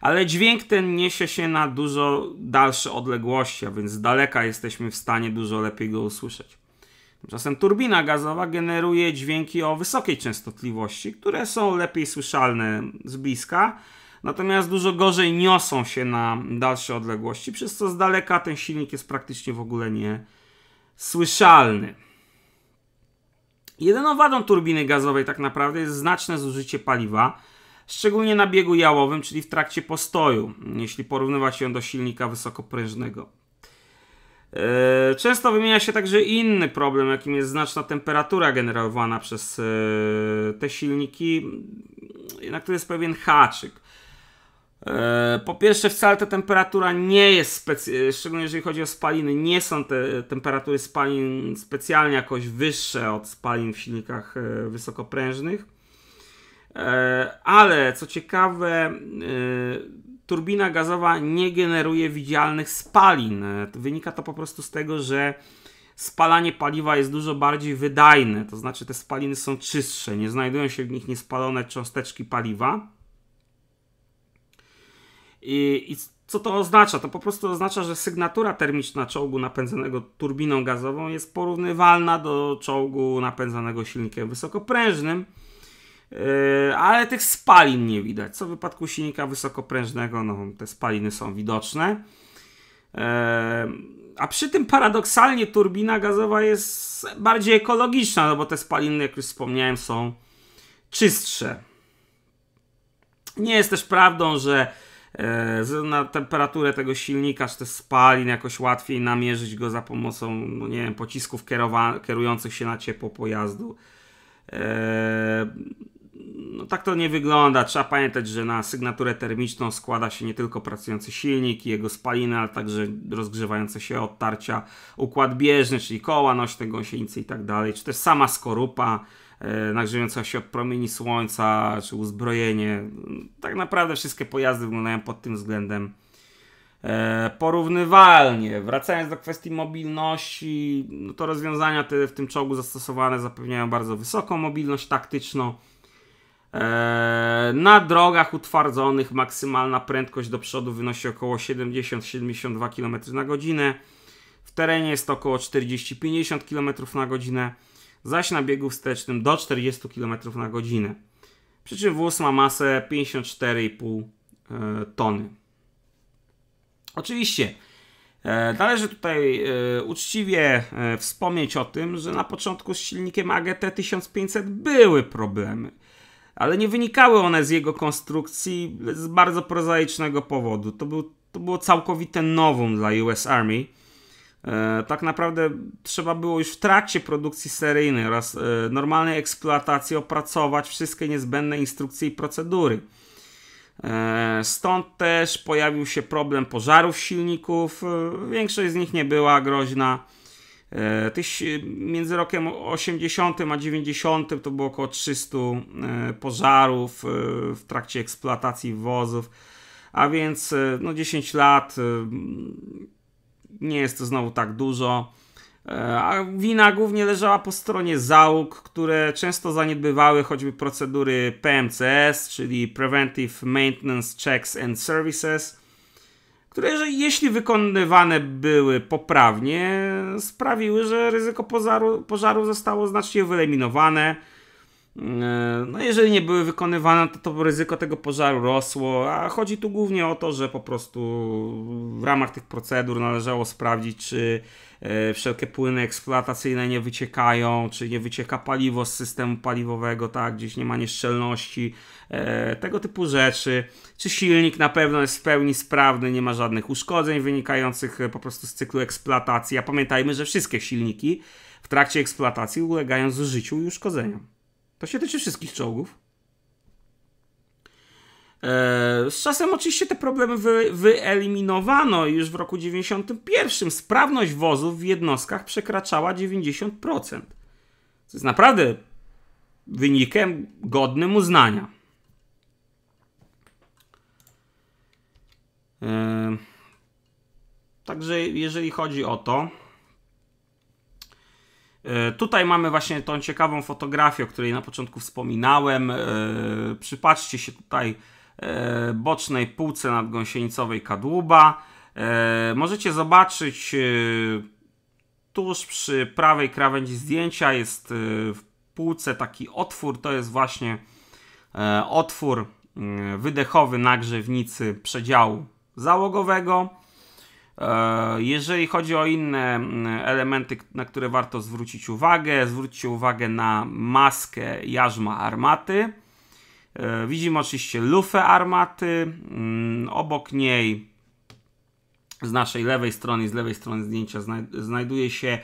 ale dźwięk ten niesie się na dużo dalsze odległości, a więc z daleka jesteśmy w stanie dużo lepiej go usłyszeć. Tymczasem turbina gazowa generuje dźwięki o wysokiej częstotliwości, które są lepiej słyszalne z bliska, natomiast dużo gorzej niosą się na dalsze odległości, przez co z daleka ten silnik jest praktycznie w ogóle nie słyszalny. Jedyną wadą turbiny gazowej tak naprawdę jest znaczne zużycie paliwa, szczególnie na biegu jałowym, czyli w trakcie postoju, jeśli porównywać ją do silnika wysokoprężnego. Yy, często wymienia się także inny problem, jakim jest znaczna temperatura generowana przez yy, te silniki, jednak to jest pewien haczyk. Yy, po pierwsze, wcale ta temperatura nie jest specjalna, szczególnie jeżeli chodzi o spaliny, nie są te temperatury spalin specjalnie jakoś wyższe od spalin w silnikach wysokoprężnych. Ale co ciekawe, turbina gazowa nie generuje widzialnych spalin. E, wynika to po prostu z tego, że spalanie paliwa jest dużo bardziej wydajne, to znaczy te spaliny są czystsze, nie znajdują się w nich niespalone cząsteczki paliwa. I, I, co to oznacza? To po prostu oznacza, że sygnatura termiczna czołgu napędzanego turbiną gazową jest porównywalna do czołgu napędzanego silnikiem wysokoprężnym. Yy, ale tych spalin nie widać. Co w wypadku silnika wysokoprężnego, no te spaliny są widoczne. Yy, a przy tym paradoksalnie turbina gazowa jest bardziej ekologiczna, no bo te spaliny, jak już wspomniałem, są czystsze. Nie jest też prawdą, że yy, na temperaturę tego silnika, czy te spalin jakoś łatwiej namierzyć go za pomocą, no nie wiem, pocisków kierujących się na ciepło pojazdu. Eee, no tak to nie wygląda. Trzeba pamiętać, że na sygnaturę termiczną składa się nie tylko pracujący silnik i jego spaliny, ale także rozgrzewające się odtarcia układ bieżny, czyli koła nośne, gąsienice i tak dalej, czy też sama skorupa e, się od promieni słońca, czy uzbrojenie. Tak naprawdę wszystkie pojazdy wyglądają pod tym względem e, porównywalnie. Wracając do kwestii mobilności, no to rozwiązania te w tym czołgu zastosowane zapewniają bardzo wysoką mobilność taktyczną, Eee, na drogach utwardzonych maksymalna prędkość do przodu wynosi około 70-72 km na godzinę. W terenie jest to około 40-50 km na godzinę, zaś na biegu wstecznym do 40 km na godzinę. Przy czym wóz ma masę 54,5 eee, tony. Oczywiście eee, należy tutaj uczciwie wspomnieć o tym, że na początku z silnikiem AGT 1500 były problemy ale nie wynikały one z jego konstrukcji z bardzo prozaicznego powodu. To, był, to było całkowite nowum dla US Army. E, tak naprawdę trzeba było już w trakcie produkcji seryjnej oraz e, normalnej eksploatacji opracować wszystkie niezbędne instrukcje i procedury. E, stąd też pojawił się problem pożarów silników. E, większość z nich nie była groźna E, tyś, e, między rokiem 80 a 90 to było około 300 e, pożarów w trakcie eksploatacji wozów, a więc no 10 lat nie jest to znowu tak dużo. A wina głównie leżała po stronie załóg, które często zaniedbywały choćby procedury PMCS, czyli Preventive Maintenance Checks and Services, które jeśli wykonywane były poprawnie, sprawiły, że ryzyko pożaru, pożaru zostało znacznie wyeliminowane. Mm, e, no jeżeli nie były wykonywane, to, to ryzyko tego pożaru rosło, a chodzi tu głównie o to, że po prostu w ramach tych procedur należało sprawdzić, czy E, wszelkie płyny eksploatacyjne nie wyciekają, czy nie wycieka paliwo z systemu paliwowego, tak, gdzieś nie ma nieszczelności, e, tego typu rzeczy. Czy silnik na pewno jest w pełni sprawny, nie ma żadnych uszkodzeń wynikających e, po prostu z cyklu eksploatacji, a pamiętajmy, że wszystkie silniki w trakcie eksploatacji ulegają zużyciu i uszkodzeniom. To się tyczy wszystkich czołgów. E, z czasem oczywiście te problemy wy, wyeliminowano i już w roku 91 sprawność wozów w jednostkach przekraczała 90%. Co jest naprawdę wynikiem godnym uznania. E, także jeżeli chodzi o to, e, Tutaj mamy właśnie tą ciekawą fotografię, o której na początku wspominałem. Przypatrzcie się tutaj E, bocznej półce nadgąsienicowej kadłuba. E, możecie zobaczyć e, tuż przy prawej krawędzi zdjęcia jest w półce taki otwór, to jest właśnie otwór mm, wydechowy na grzewnicy przedziału załogowego. Jeżeli chodzi o inne mm, elementy, na które warto zwrócić uwagę, zwróćcie uwagę na maskę jarzma armaty. E, widzimy oczywiście lufę armaty, mm, obok niej z naszej lewej strony, z lewej strony zdjęcia znajduje się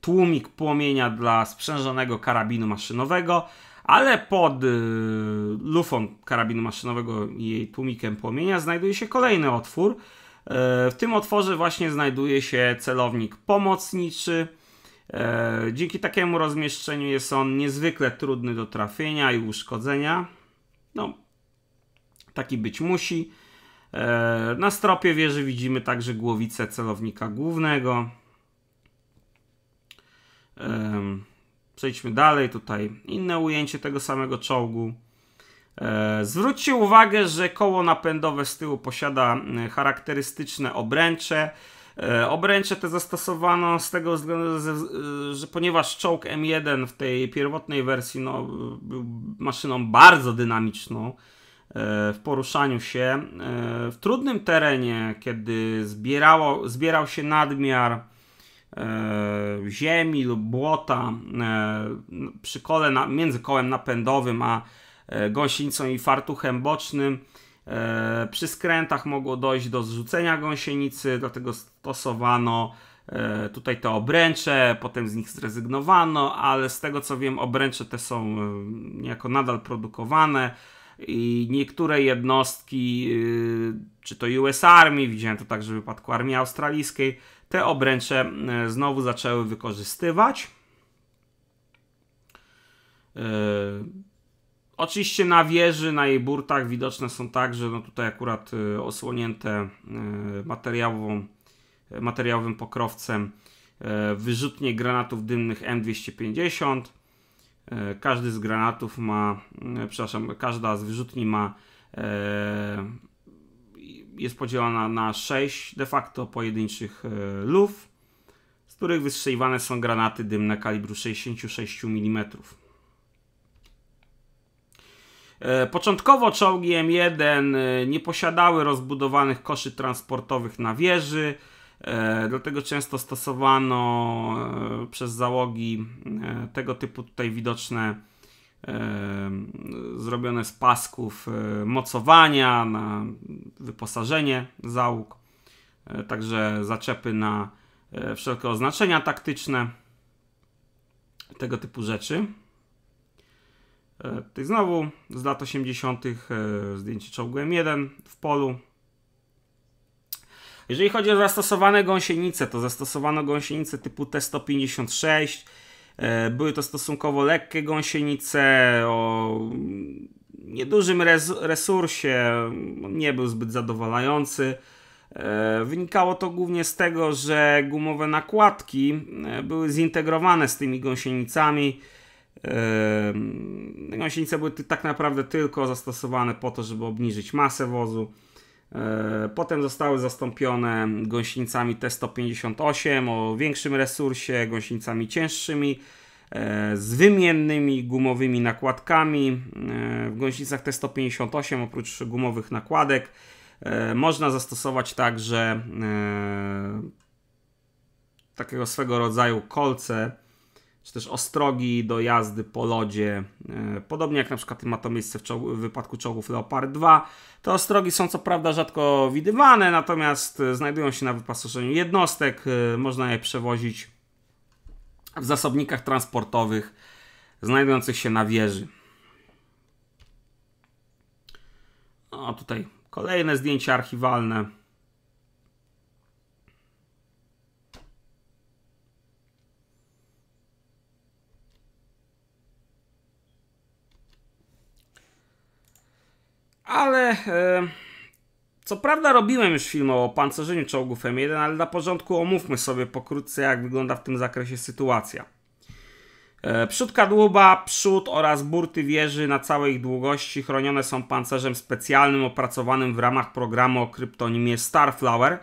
tłumik płomienia dla sprzężonego karabinu maszynowego, ale pod e, lufą karabinu maszynowego i jej tłumikiem płomienia znajduje się kolejny otwór. E, w tym otworze właśnie znajduje się celownik pomocniczy. Dzięki takiemu rozmieszczeniu jest on niezwykle trudny do trafienia i uszkodzenia. No, taki być musi. E, na stropie wieży widzimy także głowicę celownika głównego. Przejdźmy dalej, tutaj inne ujęcie tego samego czołgu. E, zwróćcie uwagę, że koło napędowe z tyłu posiada e, charakterystyczne obręcze E, obręcze te zastosowano z tego względu, że e, ponieważ czołg M1 w tej pierwotnej wersji no, był maszyną bardzo dynamiczną e, w poruszaniu się, w trudnym terenie, kiedy zbierało, zbierał się nadmiar ziemi lub błota przy kole między kołem napędowym a gąsienicą i fartuchem bocznym, E, przy skrętach mogło dojść do zrzucenia gąsienicy, dlatego stosowano e, tutaj te obręcze, potem z nich zrezygnowano, ale z tego co wiem, obręcze te są e, niejako nadal produkowane i niektóre jednostki, czy to US Army, widziałem to także w wypadku Armii Australijskiej, te obręcze znowu zaczęły wykorzystywać. Oczywiście na wieży, na jej burtach widoczne są także, no tutaj akurat y, osłonięte y, materiałową, y, materiałowym pokrowcem wyrzutnie granatów dymnych M250. Każdy z granatów ma, przepraszam, każda z wyrzutni ma jest podzielona na 6 de facto pojedynczych luf, z których wystrzeliwane są granaty dymne kalibru 66 mm. E, początkowo czołgi M1 e, nie posiadały rozbudowanych koszy transportowych na wieży, e, dlatego często stosowano przez załogi tego typu tutaj widoczne zrobione z pasków mocowania na wyposażenie załóg, także zaczepy na wszelkie oznaczenia taktyczne, tego typu rzeczy. E, tutaj znowu z lat 80. E, zdjęcie czołgiem 1 w polu. Jeżeli chodzi o zastosowane gąsienice, to zastosowano gąsienice typu T156. E, były to stosunkowo lekkie gąsienice o niedużym resursie. No, nie był zbyt zadowalający. Wynikało to głównie z tego, że gumowe nakładki były zintegrowane z tymi gąsienicami. Gąsienice były tak naprawdę tylko zastosowane po to, żeby obniżyć masę wozu. E, potem zostały zastąpione gąsienicami T158 o większym resursie, gąsienicami cięższymi, e, z wymiennymi gumowymi nakładkami. E, w gąsienicach T158 oprócz gumowych nakładek można zastosować także takiego swego rodzaju kolce czy też ostrogi do jazdy po lodzie, e, podobnie jak na przykład ma to miejsce w, czoł- w wypadku czołgów Leopard 2. Te ostrogi są co prawda rzadko widywane, natomiast e, znajdują się na wyposażeniu jednostek, e, można je przewozić w zasobnikach transportowych znajdujących się na wieży. O, tutaj kolejne zdjęcia archiwalne. ale... E, co prawda robiłem już film o opancerzeniu czołgów M1, ale na porządku omówmy sobie pokrótce, jak wygląda w tym zakresie sytuacja. E, przód kadłuba, przód oraz burty wieży na całej ich długości chronione są pancerzem specjalnym opracowanym w ramach programu o kryptonimie Starflower,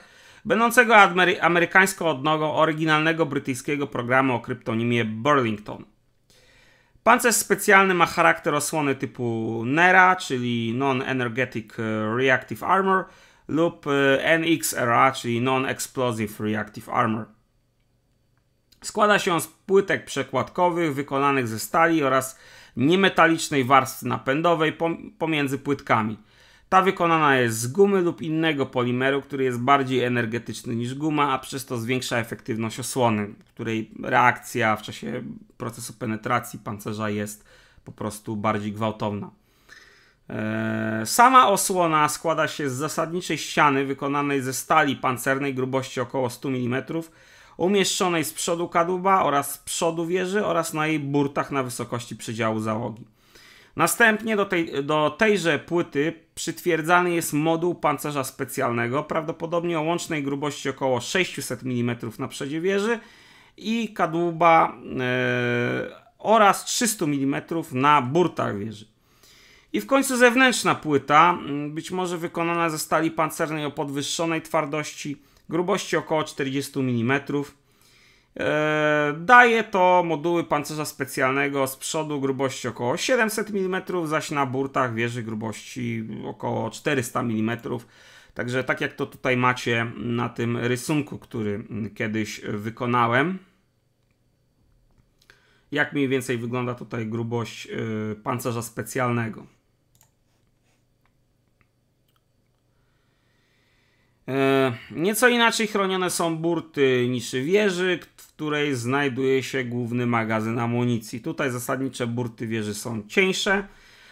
będącego amery amerykańską odnogą oryginalnego brytyjskiego programu o kryptonimie Burlington. Pancerz specjalny ma charakter osłony typu NERA, czyli Non-Energetic e, Reactive Armor lub e, NXRA, czyli Non-Explosive Reactive Armor. Składa się on z płytek przekładkowych wykonanych ze stali oraz niemetalicznej warstwy napędowej pomiędzy płytkami. Ta wykonana jest z gumy lub innego polimeru, który jest bardziej energetyczny niż guma, a przez to zwiększa efektywność osłony, której reakcja w czasie procesu penetracji pancerza jest po prostu bardziej gwałtowna. Eee, sama osłona składa się z zasadniczej ściany wykonanej ze stali pancernej grubości około 100 mm, umieszczonej z przodu kadłuba oraz z przodu wieży oraz na jej burtach na wysokości przedziału załogi. Następnie do, tej, do tejże płyty przytwierdzany jest moduł pancerza specjalnego, prawdopodobnie o łącznej grubości około 600 mm na przodzie i kadłuba e, oraz 300 mm na burtach wieży. I w końcu zewnętrzna płyta, mm, być może wykonana ze stali pancernej o podwyższonej twardości, grubości około 40 mm E, daje to moduły pancerza specjalnego z przodu grubości około 700 mm, zaś na burtach wieży grubości około 400 mm. Także tak jak to tutaj macie na tym rysunku, który kiedyś wykonałem. Jak mniej więcej wygląda tutaj grubość e, pancerza specjalnego. E, nieco inaczej chronione są burty niż wieży, której znajduje się główny magazyn amunicji. Tutaj zasadnicze burty wieży są cieńsze,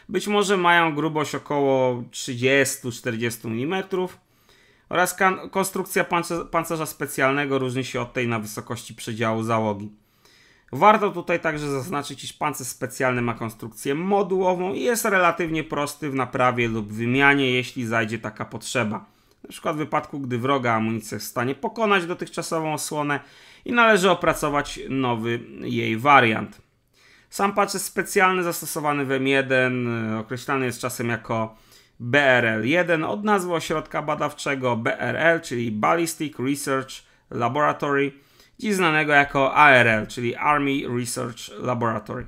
być może mają grubość około 30-40 mm oraz konstrukcja pancerza specjalnego różni się od tej na wysokości przedziału załogi. Warto tutaj także zaznaczyć, iż pancerz specjalny ma konstrukcję modułową i jest relatywnie prosty w naprawie lub wymianie, jeśli zajdzie taka potrzeba na przykład w wypadku, gdy wroga amunicja jest w stanie pokonać dotychczasową osłonę i należy opracować nowy jej wariant. Sam patch jest specjalny, zastosowany w M1, e, określany jest czasem jako BRL-1 od nazwy ośrodka badawczego BRL, czyli Ballistic Research Laboratory, dziś znanego jako ARL, czyli Army Research Laboratory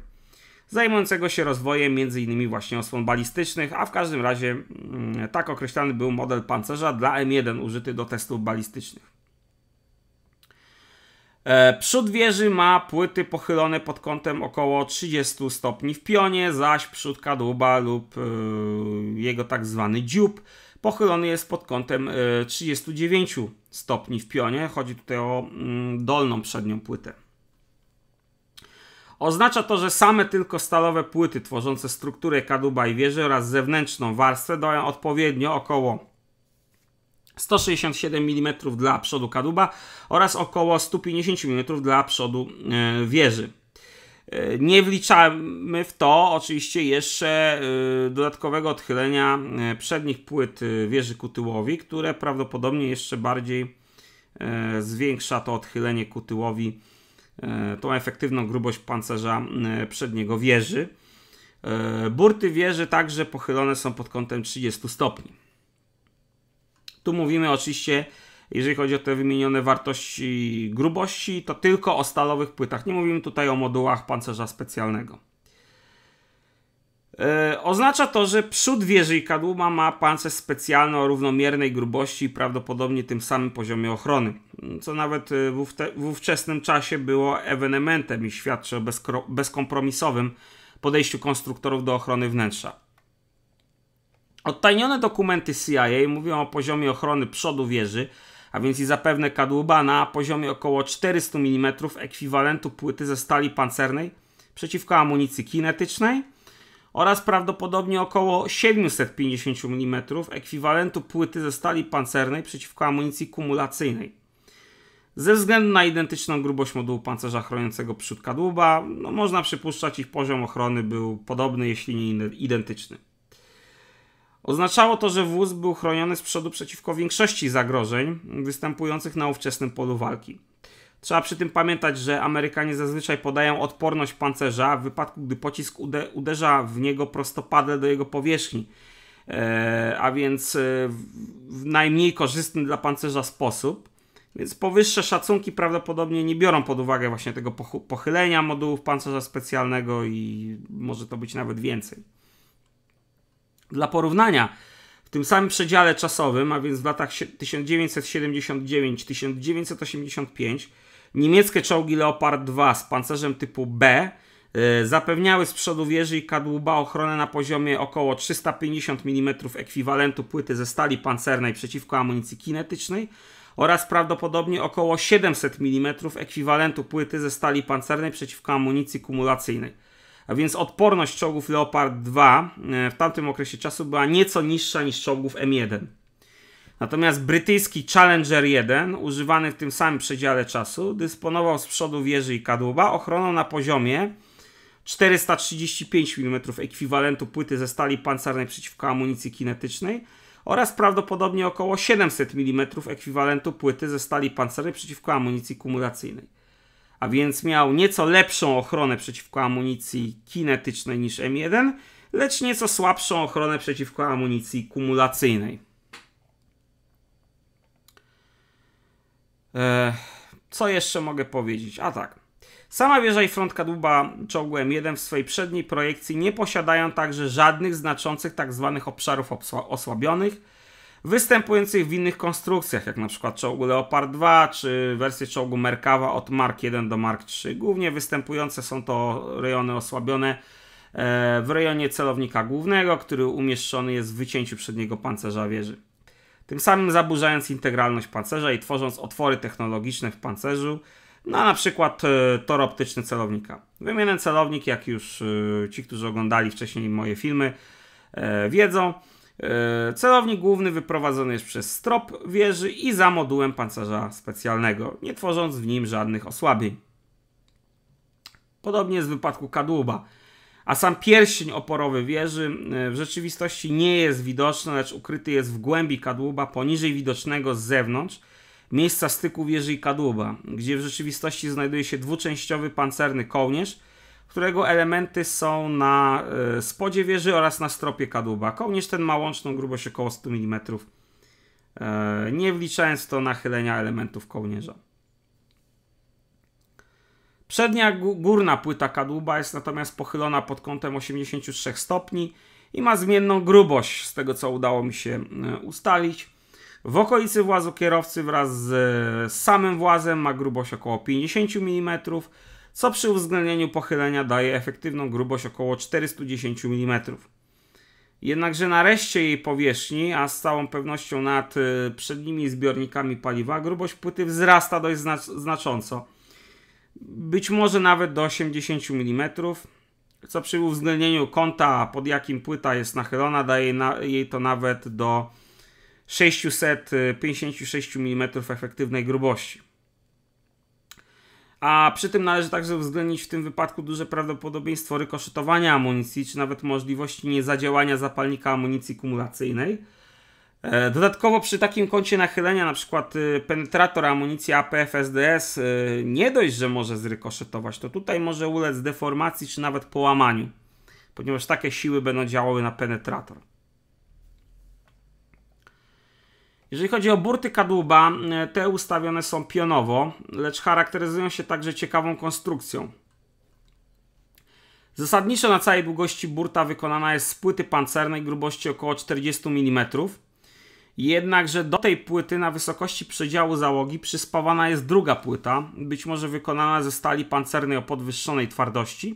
zajmującego się rozwojem m.in. właśnie osłon balistycznych, a w każdym razie mm, tak określany był model pancerza dla M1 użyty do testów balistycznych. E, przód wieży ma płyty pochylone pod kątem około 30 stopni w pionie, zaś przód kadłuba lub e, jego tak zwany dziób pochylony jest pod kątem 39 e, stopni w pionie. Chodzi tutaj o mm, dolną przednią płytę. Oznacza to, że same tylko stalowe płyty tworzące strukturę kadłuba i wieży oraz zewnętrzną warstwę dają odpowiednio około 167 mm dla przodu kadłuba oraz około 150 mm dla przodu e, wieży. E, nie wliczamy w to oczywiście jeszcze e, dodatkowego odchylenia przednich płyt wieży ku tyłowi, które prawdopodobnie jeszcze bardziej zwiększa to odchylenie ku tyłowi E, tą efektywną grubość pancerza e, przedniego wieży. E, burty wieży także pochylone są pod kątem 30 stopni. Tu mówimy oczywiście, jeżeli chodzi o te wymienione wartości grubości, to tylko o stalowych płytach. Nie mówimy tutaj o modułach pancerza specjalnego. E, oznacza to, że przód wieży i kadłuba ma pancerz specjalny o równomiernej grubości i prawdopodobnie tym samym poziomie ochrony, co nawet e, w ówczesnym czasie było ewenementem i świadczy o bezkompromisowym podejściu konstruktorów do ochrony wnętrza. Odtajnione dokumenty CIA mówią o poziomie ochrony przodu wieży, a więc i zapewne kadłuba na poziomie około 400 mm ekwiwalentu płyty ze stali pancernej przeciwko amunicji kinetycznej – oraz prawdopodobnie około 750 mm ekwiwalentu płyty ze stali pancernej przeciwko amunicji kumulacyjnej. Ze względu na identyczną grubość modułu pancerza chroniącego przód kadłuba, no można przypuszczać ich poziom ochrony był podobny, jeśli nie identyczny. Oznaczało to, że wóz był chroniony z przodu przeciwko większości zagrożeń występujących na ówczesnym polu walki. Trzeba przy tym pamiętać, że Amerykanie zazwyczaj podają odporność pancerza w wypadku, gdy pocisk uderza w niego prostopadle do jego powierzchni. E, a więc e, w najmniej korzystny dla pancerza sposób. Więc powyższe szacunki prawdopodobnie nie biorą pod uwagę właśnie tego pochylenia modułów pancerza specjalnego i może to być nawet więcej. Dla porównania, w tym samym przedziale czasowym, a więc w latach 1979-1985, Niemieckie czołgi Leopard 2 z pancerzem typu B e, zapewniały z przodu wieży i kadłuba ochronę na poziomie około 350 mm ekwiwalentu płyty ze stali pancernej przeciwko amunicji kinetycznej oraz prawdopodobnie około 700 mm ekwiwalentu płyty ze stali pancernej przeciwko amunicji kumulacyjnej. A więc odporność czołgów Leopard 2 e, w tamtym okresie czasu była nieco niższa niż czołgów M1. Natomiast brytyjski Challenger 1, używany w tym samym przedziale czasu, dysponował z przodu wieży i kadłuba ochroną na poziomie 435 mm ekwiwalentu płyty ze stali pancernej przeciwko amunicji kinetycznej oraz prawdopodobnie około 700 mm ekwiwalentu płyty ze stali pancernej przeciwko amunicji kumulacyjnej. A więc miał nieco lepszą ochronę przeciwko amunicji kinetycznej niż M1, lecz nieco słabszą ochronę przeciwko amunicji kumulacyjnej. E, co jeszcze mogę powiedzieć? A tak. Sama wieża i front kadłuba m 1 w swojej przedniej projekcji nie posiadają także żadnych znaczących tzw. Tak obszarów osłabionych, występujących w innych konstrukcjach, jak na przykład czołgu Leopard 2 czy wersje czołgu Merkawa od Mark 1 do Mark 3. Głównie występujące są to rejony osłabione e, w rejonie celownika głównego, który umieszczony jest w wycięciu przedniego pancerza wieży tym samym zaburzając integralność pancerza i tworząc otwory technologiczne w pancerzu, na na przykład e, tor optyczny celownika. Wymienię celownik, jak już e, ci, którzy oglądali wcześniej moje filmy, e, wiedzą. Celownik główny wyprowadzony jest przez strop wieży i za modułem pancerza specjalnego, nie tworząc w nim żadnych osłabień. Podobnie jest w wypadku kadłuba a sam pierścień oporowy wieży e, w rzeczywistości nie jest widoczny, lecz ukryty jest w głębi kadłuba poniżej widocznego z zewnątrz miejsca styku wieży i kadłuba, gdzie w rzeczywistości znajduje się dwuczęściowy pancerny kołnierz, którego elementy są na e, spodzie wieży oraz na stropie kadłuba. Kołnierz ten ma łączną grubość około 100 mm, e, nie wliczając to nachylenia elementów kołnierza. Przednia górna płyta kadłuba jest natomiast pochylona pod kątem 83 stopni i ma zmienną grubość, z tego co udało mi się e, ustalić. W okolicy włazu kierowcy wraz z e, samym włazem ma grubość około 50 mm, co przy uwzględnieniu pochylenia daje efektywną grubość około 410 mm. Jednakże na reszcie jej powierzchni, a z całą pewnością nad e, przednimi zbiornikami paliwa, grubość płyty wzrasta dość znacząco być może nawet do 80 mm, co przy uwzględnieniu kąta, pod jakim płyta jest nachylona, daje na, jej to nawet do 656 mm efektywnej grubości. A przy tym należy także uwzględnić w tym wypadku duże prawdopodobieństwo rykoszetowania amunicji, czy nawet możliwości niezadziałania zapalnika amunicji kumulacyjnej E, dodatkowo przy takim kącie nachylenia, na przykład y, penetrator amunicji APF SDS y, nie dość, że może zrykoszetować, to tutaj może ulec deformacji czy nawet połamaniu, ponieważ takie siły będą działały na penetrator. Jeżeli chodzi o burty kadłuba, y, te ustawione są pionowo, lecz charakteryzują się także ciekawą konstrukcją. Zasadniczo na całej długości burta wykonana jest z płyty pancernej grubości około 40 mm Jednakże do tej płyty na wysokości przedziału załogi przyspawana jest druga płyta, być może wykonana ze stali pancernej o podwyższonej twardości,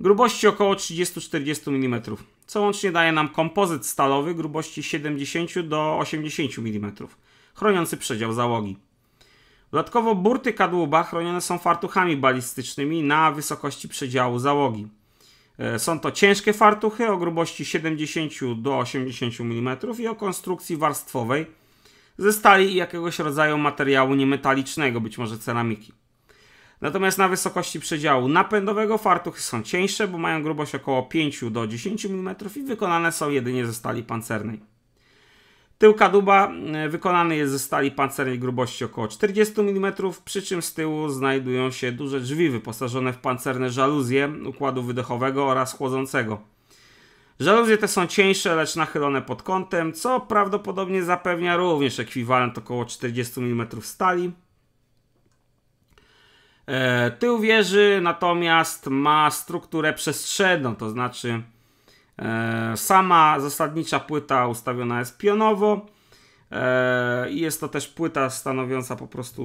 grubości około 30-40 mm, co łącznie daje nam kompozyt stalowy grubości 70 do 80 mm, chroniący przedział załogi. Dodatkowo burty kadłuba chronione są fartuchami balistycznymi na wysokości przedziału załogi. E, są to ciężkie fartuchy o grubości 70 do 80 mm i o konstrukcji warstwowej ze stali i jakiegoś rodzaju materiału niemetalicznego, być może ceramiki. Natomiast na wysokości przedziału napędowego fartuchy są cieńsze, bo mają grubość około 5 do 10 mm i wykonane są jedynie ze stali pancernej. Tył kadłuba e, wykonany jest ze stali pancernej grubości około 40 mm, przy czym z tyłu znajdują się duże drzwi wyposażone w pancerne żaluzje układu wydechowego oraz chłodzącego. Żaluzje te są cieńsze, lecz nachylone pod kątem, co prawdopodobnie zapewnia również ekwiwalent około 40 mm stali. E, tył wieży natomiast ma strukturę przestrzenną, to znaczy E, sama zasadnicza płyta ustawiona jest pionowo e, i jest to też płyta stanowiąca po prostu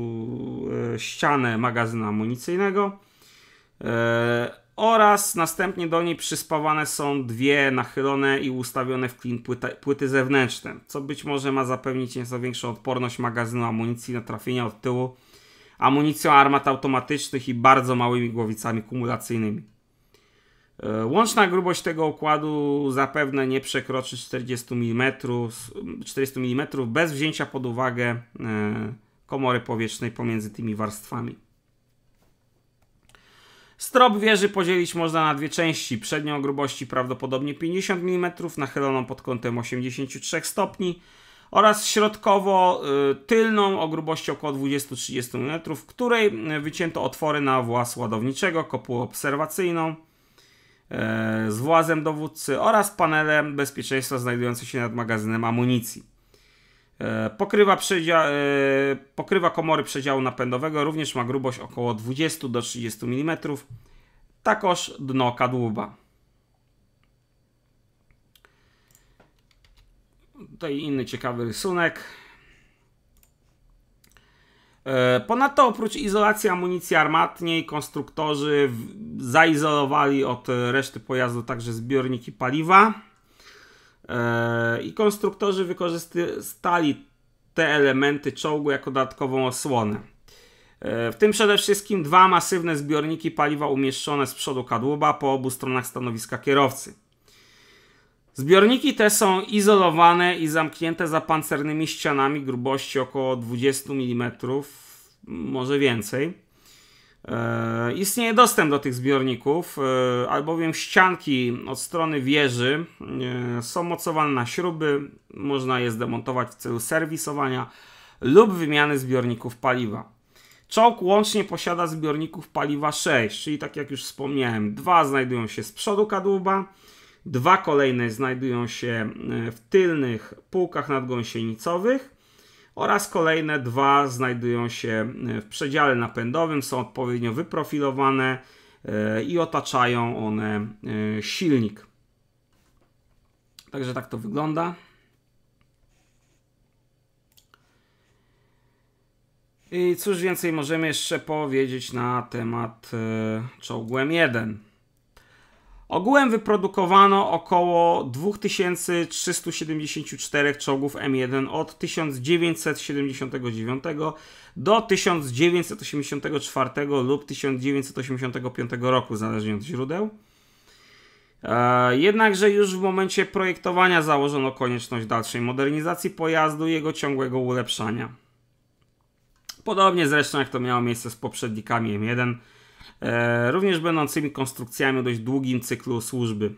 e, ścianę magazynu amunicyjnego oraz następnie do niej przyspawane są dwie nachylone i ustawione w klin płyty, płyty zewnętrzne, co być może ma zapewnić nieco większą odporność magazynu amunicji na trafienia od tyłu amunicją armat automatycznych i bardzo małymi głowicami kumulacyjnymi. E, łączna grubość tego okładu zapewne nie przekroczy 40 mm, 40 mm bez wzięcia pod uwagę e, komory powietrznej pomiędzy tymi warstwami. Strop wieży podzielić można na dwie części. Przednią grubości prawdopodobnie 50 mm, nachyloną pod kątem 83 stopni oraz środkowo e, tylną o grubości około 20-30 mm, w której wycięto otwory na włas ładowniczego, kopułę obserwacyjną, E, z włazem dowódcy oraz panelem bezpieczeństwa znajdującym się nad magazynem amunicji. E, pokrywa, przedzia- e, pokrywa komory przedziału napędowego, również ma grubość około 20 do 30 mm, takoż dno kadłuba. Tutaj inny ciekawy rysunek. E, ponadto oprócz izolacji amunicji armatniej konstruktorzy zaizolowali od reszty pojazdu także zbiorniki paliwa e, i konstruktorzy wykorzystali te elementy czołgu jako dodatkową osłonę. E, w tym przede wszystkim dwa masywne zbiorniki paliwa umieszczone z przodu kadłuba po obu stronach stanowiska kierowcy. Zbiorniki te są izolowane i zamknięte za pancernymi ścianami grubości około 20 mm, może więcej. E, istnieje dostęp do tych zbiorników, e, albowiem ścianki od strony wieży e, są mocowane na śruby, można je zdemontować w celu serwisowania lub wymiany zbiorników paliwa. Czołg łącznie posiada zbiorników paliwa 6, czyli tak jak już wspomniałem, dwa znajdują się z przodu kadłuba, Dwa kolejne znajdują się e, w tylnych półkach nadgąsienicowych oraz kolejne dwa znajdują się e, w przedziale napędowym, są odpowiednio wyprofilowane e, i otaczają one silnik. Także tak to wygląda. I cóż więcej możemy jeszcze powiedzieć na temat czołgłem 1. Ogółem wyprodukowano około 2374 czołgów M1 od 1979 do 1984 lub 1985 roku, zależnie od źródeł. E, jednakże już w momencie projektowania założono konieczność dalszej modernizacji pojazdu i jego ciągłego ulepszania. Podobnie zresztą jak to miało miejsce z poprzednikami M1, E, również będącymi konstrukcjami o dość długim cyklu służby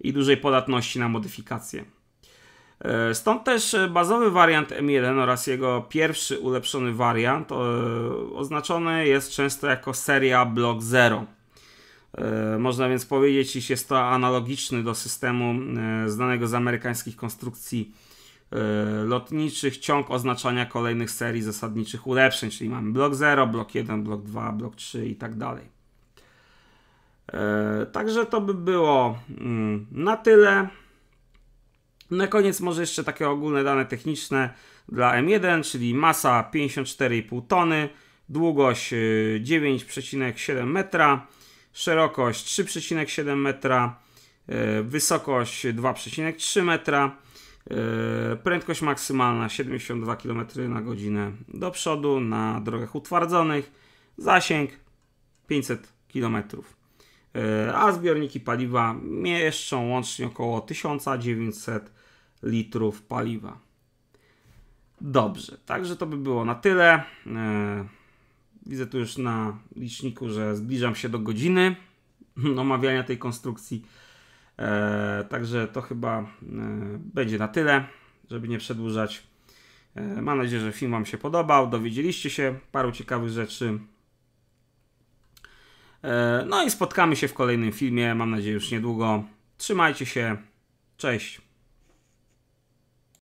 i dużej podatności na modyfikacje. E, stąd też e, bazowy wariant M1 oraz jego pierwszy ulepszony wariant oznaczony jest często jako seria Block 0. Można więc powiedzieć, iż jest to analogiczny do systemu znanego z amerykańskich konstrukcji E, lotniczych, ciąg oznaczania kolejnych serii zasadniczych ulepszeń, czyli mamy blok 0, blok 1, blok 2, blok 3 i tak dalej. E, także to by było mm, na tyle. Na koniec może jeszcze takie ogólne dane techniczne dla M1, czyli masa 54,5 tony, długość 9,7 y, metra, szerokość 3,7 metra, y, wysokość 2,3 metra, E, prędkość maksymalna 72 km na godzinę do przodu na drogach utwardzonych, zasięg 500 km. E, a zbiorniki paliwa mieszczą łącznie około 1900 litrów paliwa. Dobrze, także to by było na tyle. E, widzę tu już na liczniku, że zbliżam się do godziny <laughs> omawiania tej konstrukcji. E, także to chyba e, będzie na tyle, żeby nie przedłużać. E, mam nadzieję, że film Wam się podobał, dowiedzieliście się paru ciekawych rzeczy. No i spotkamy się w kolejnym filmie, mam nadzieję już niedługo. Trzymajcie się, cześć.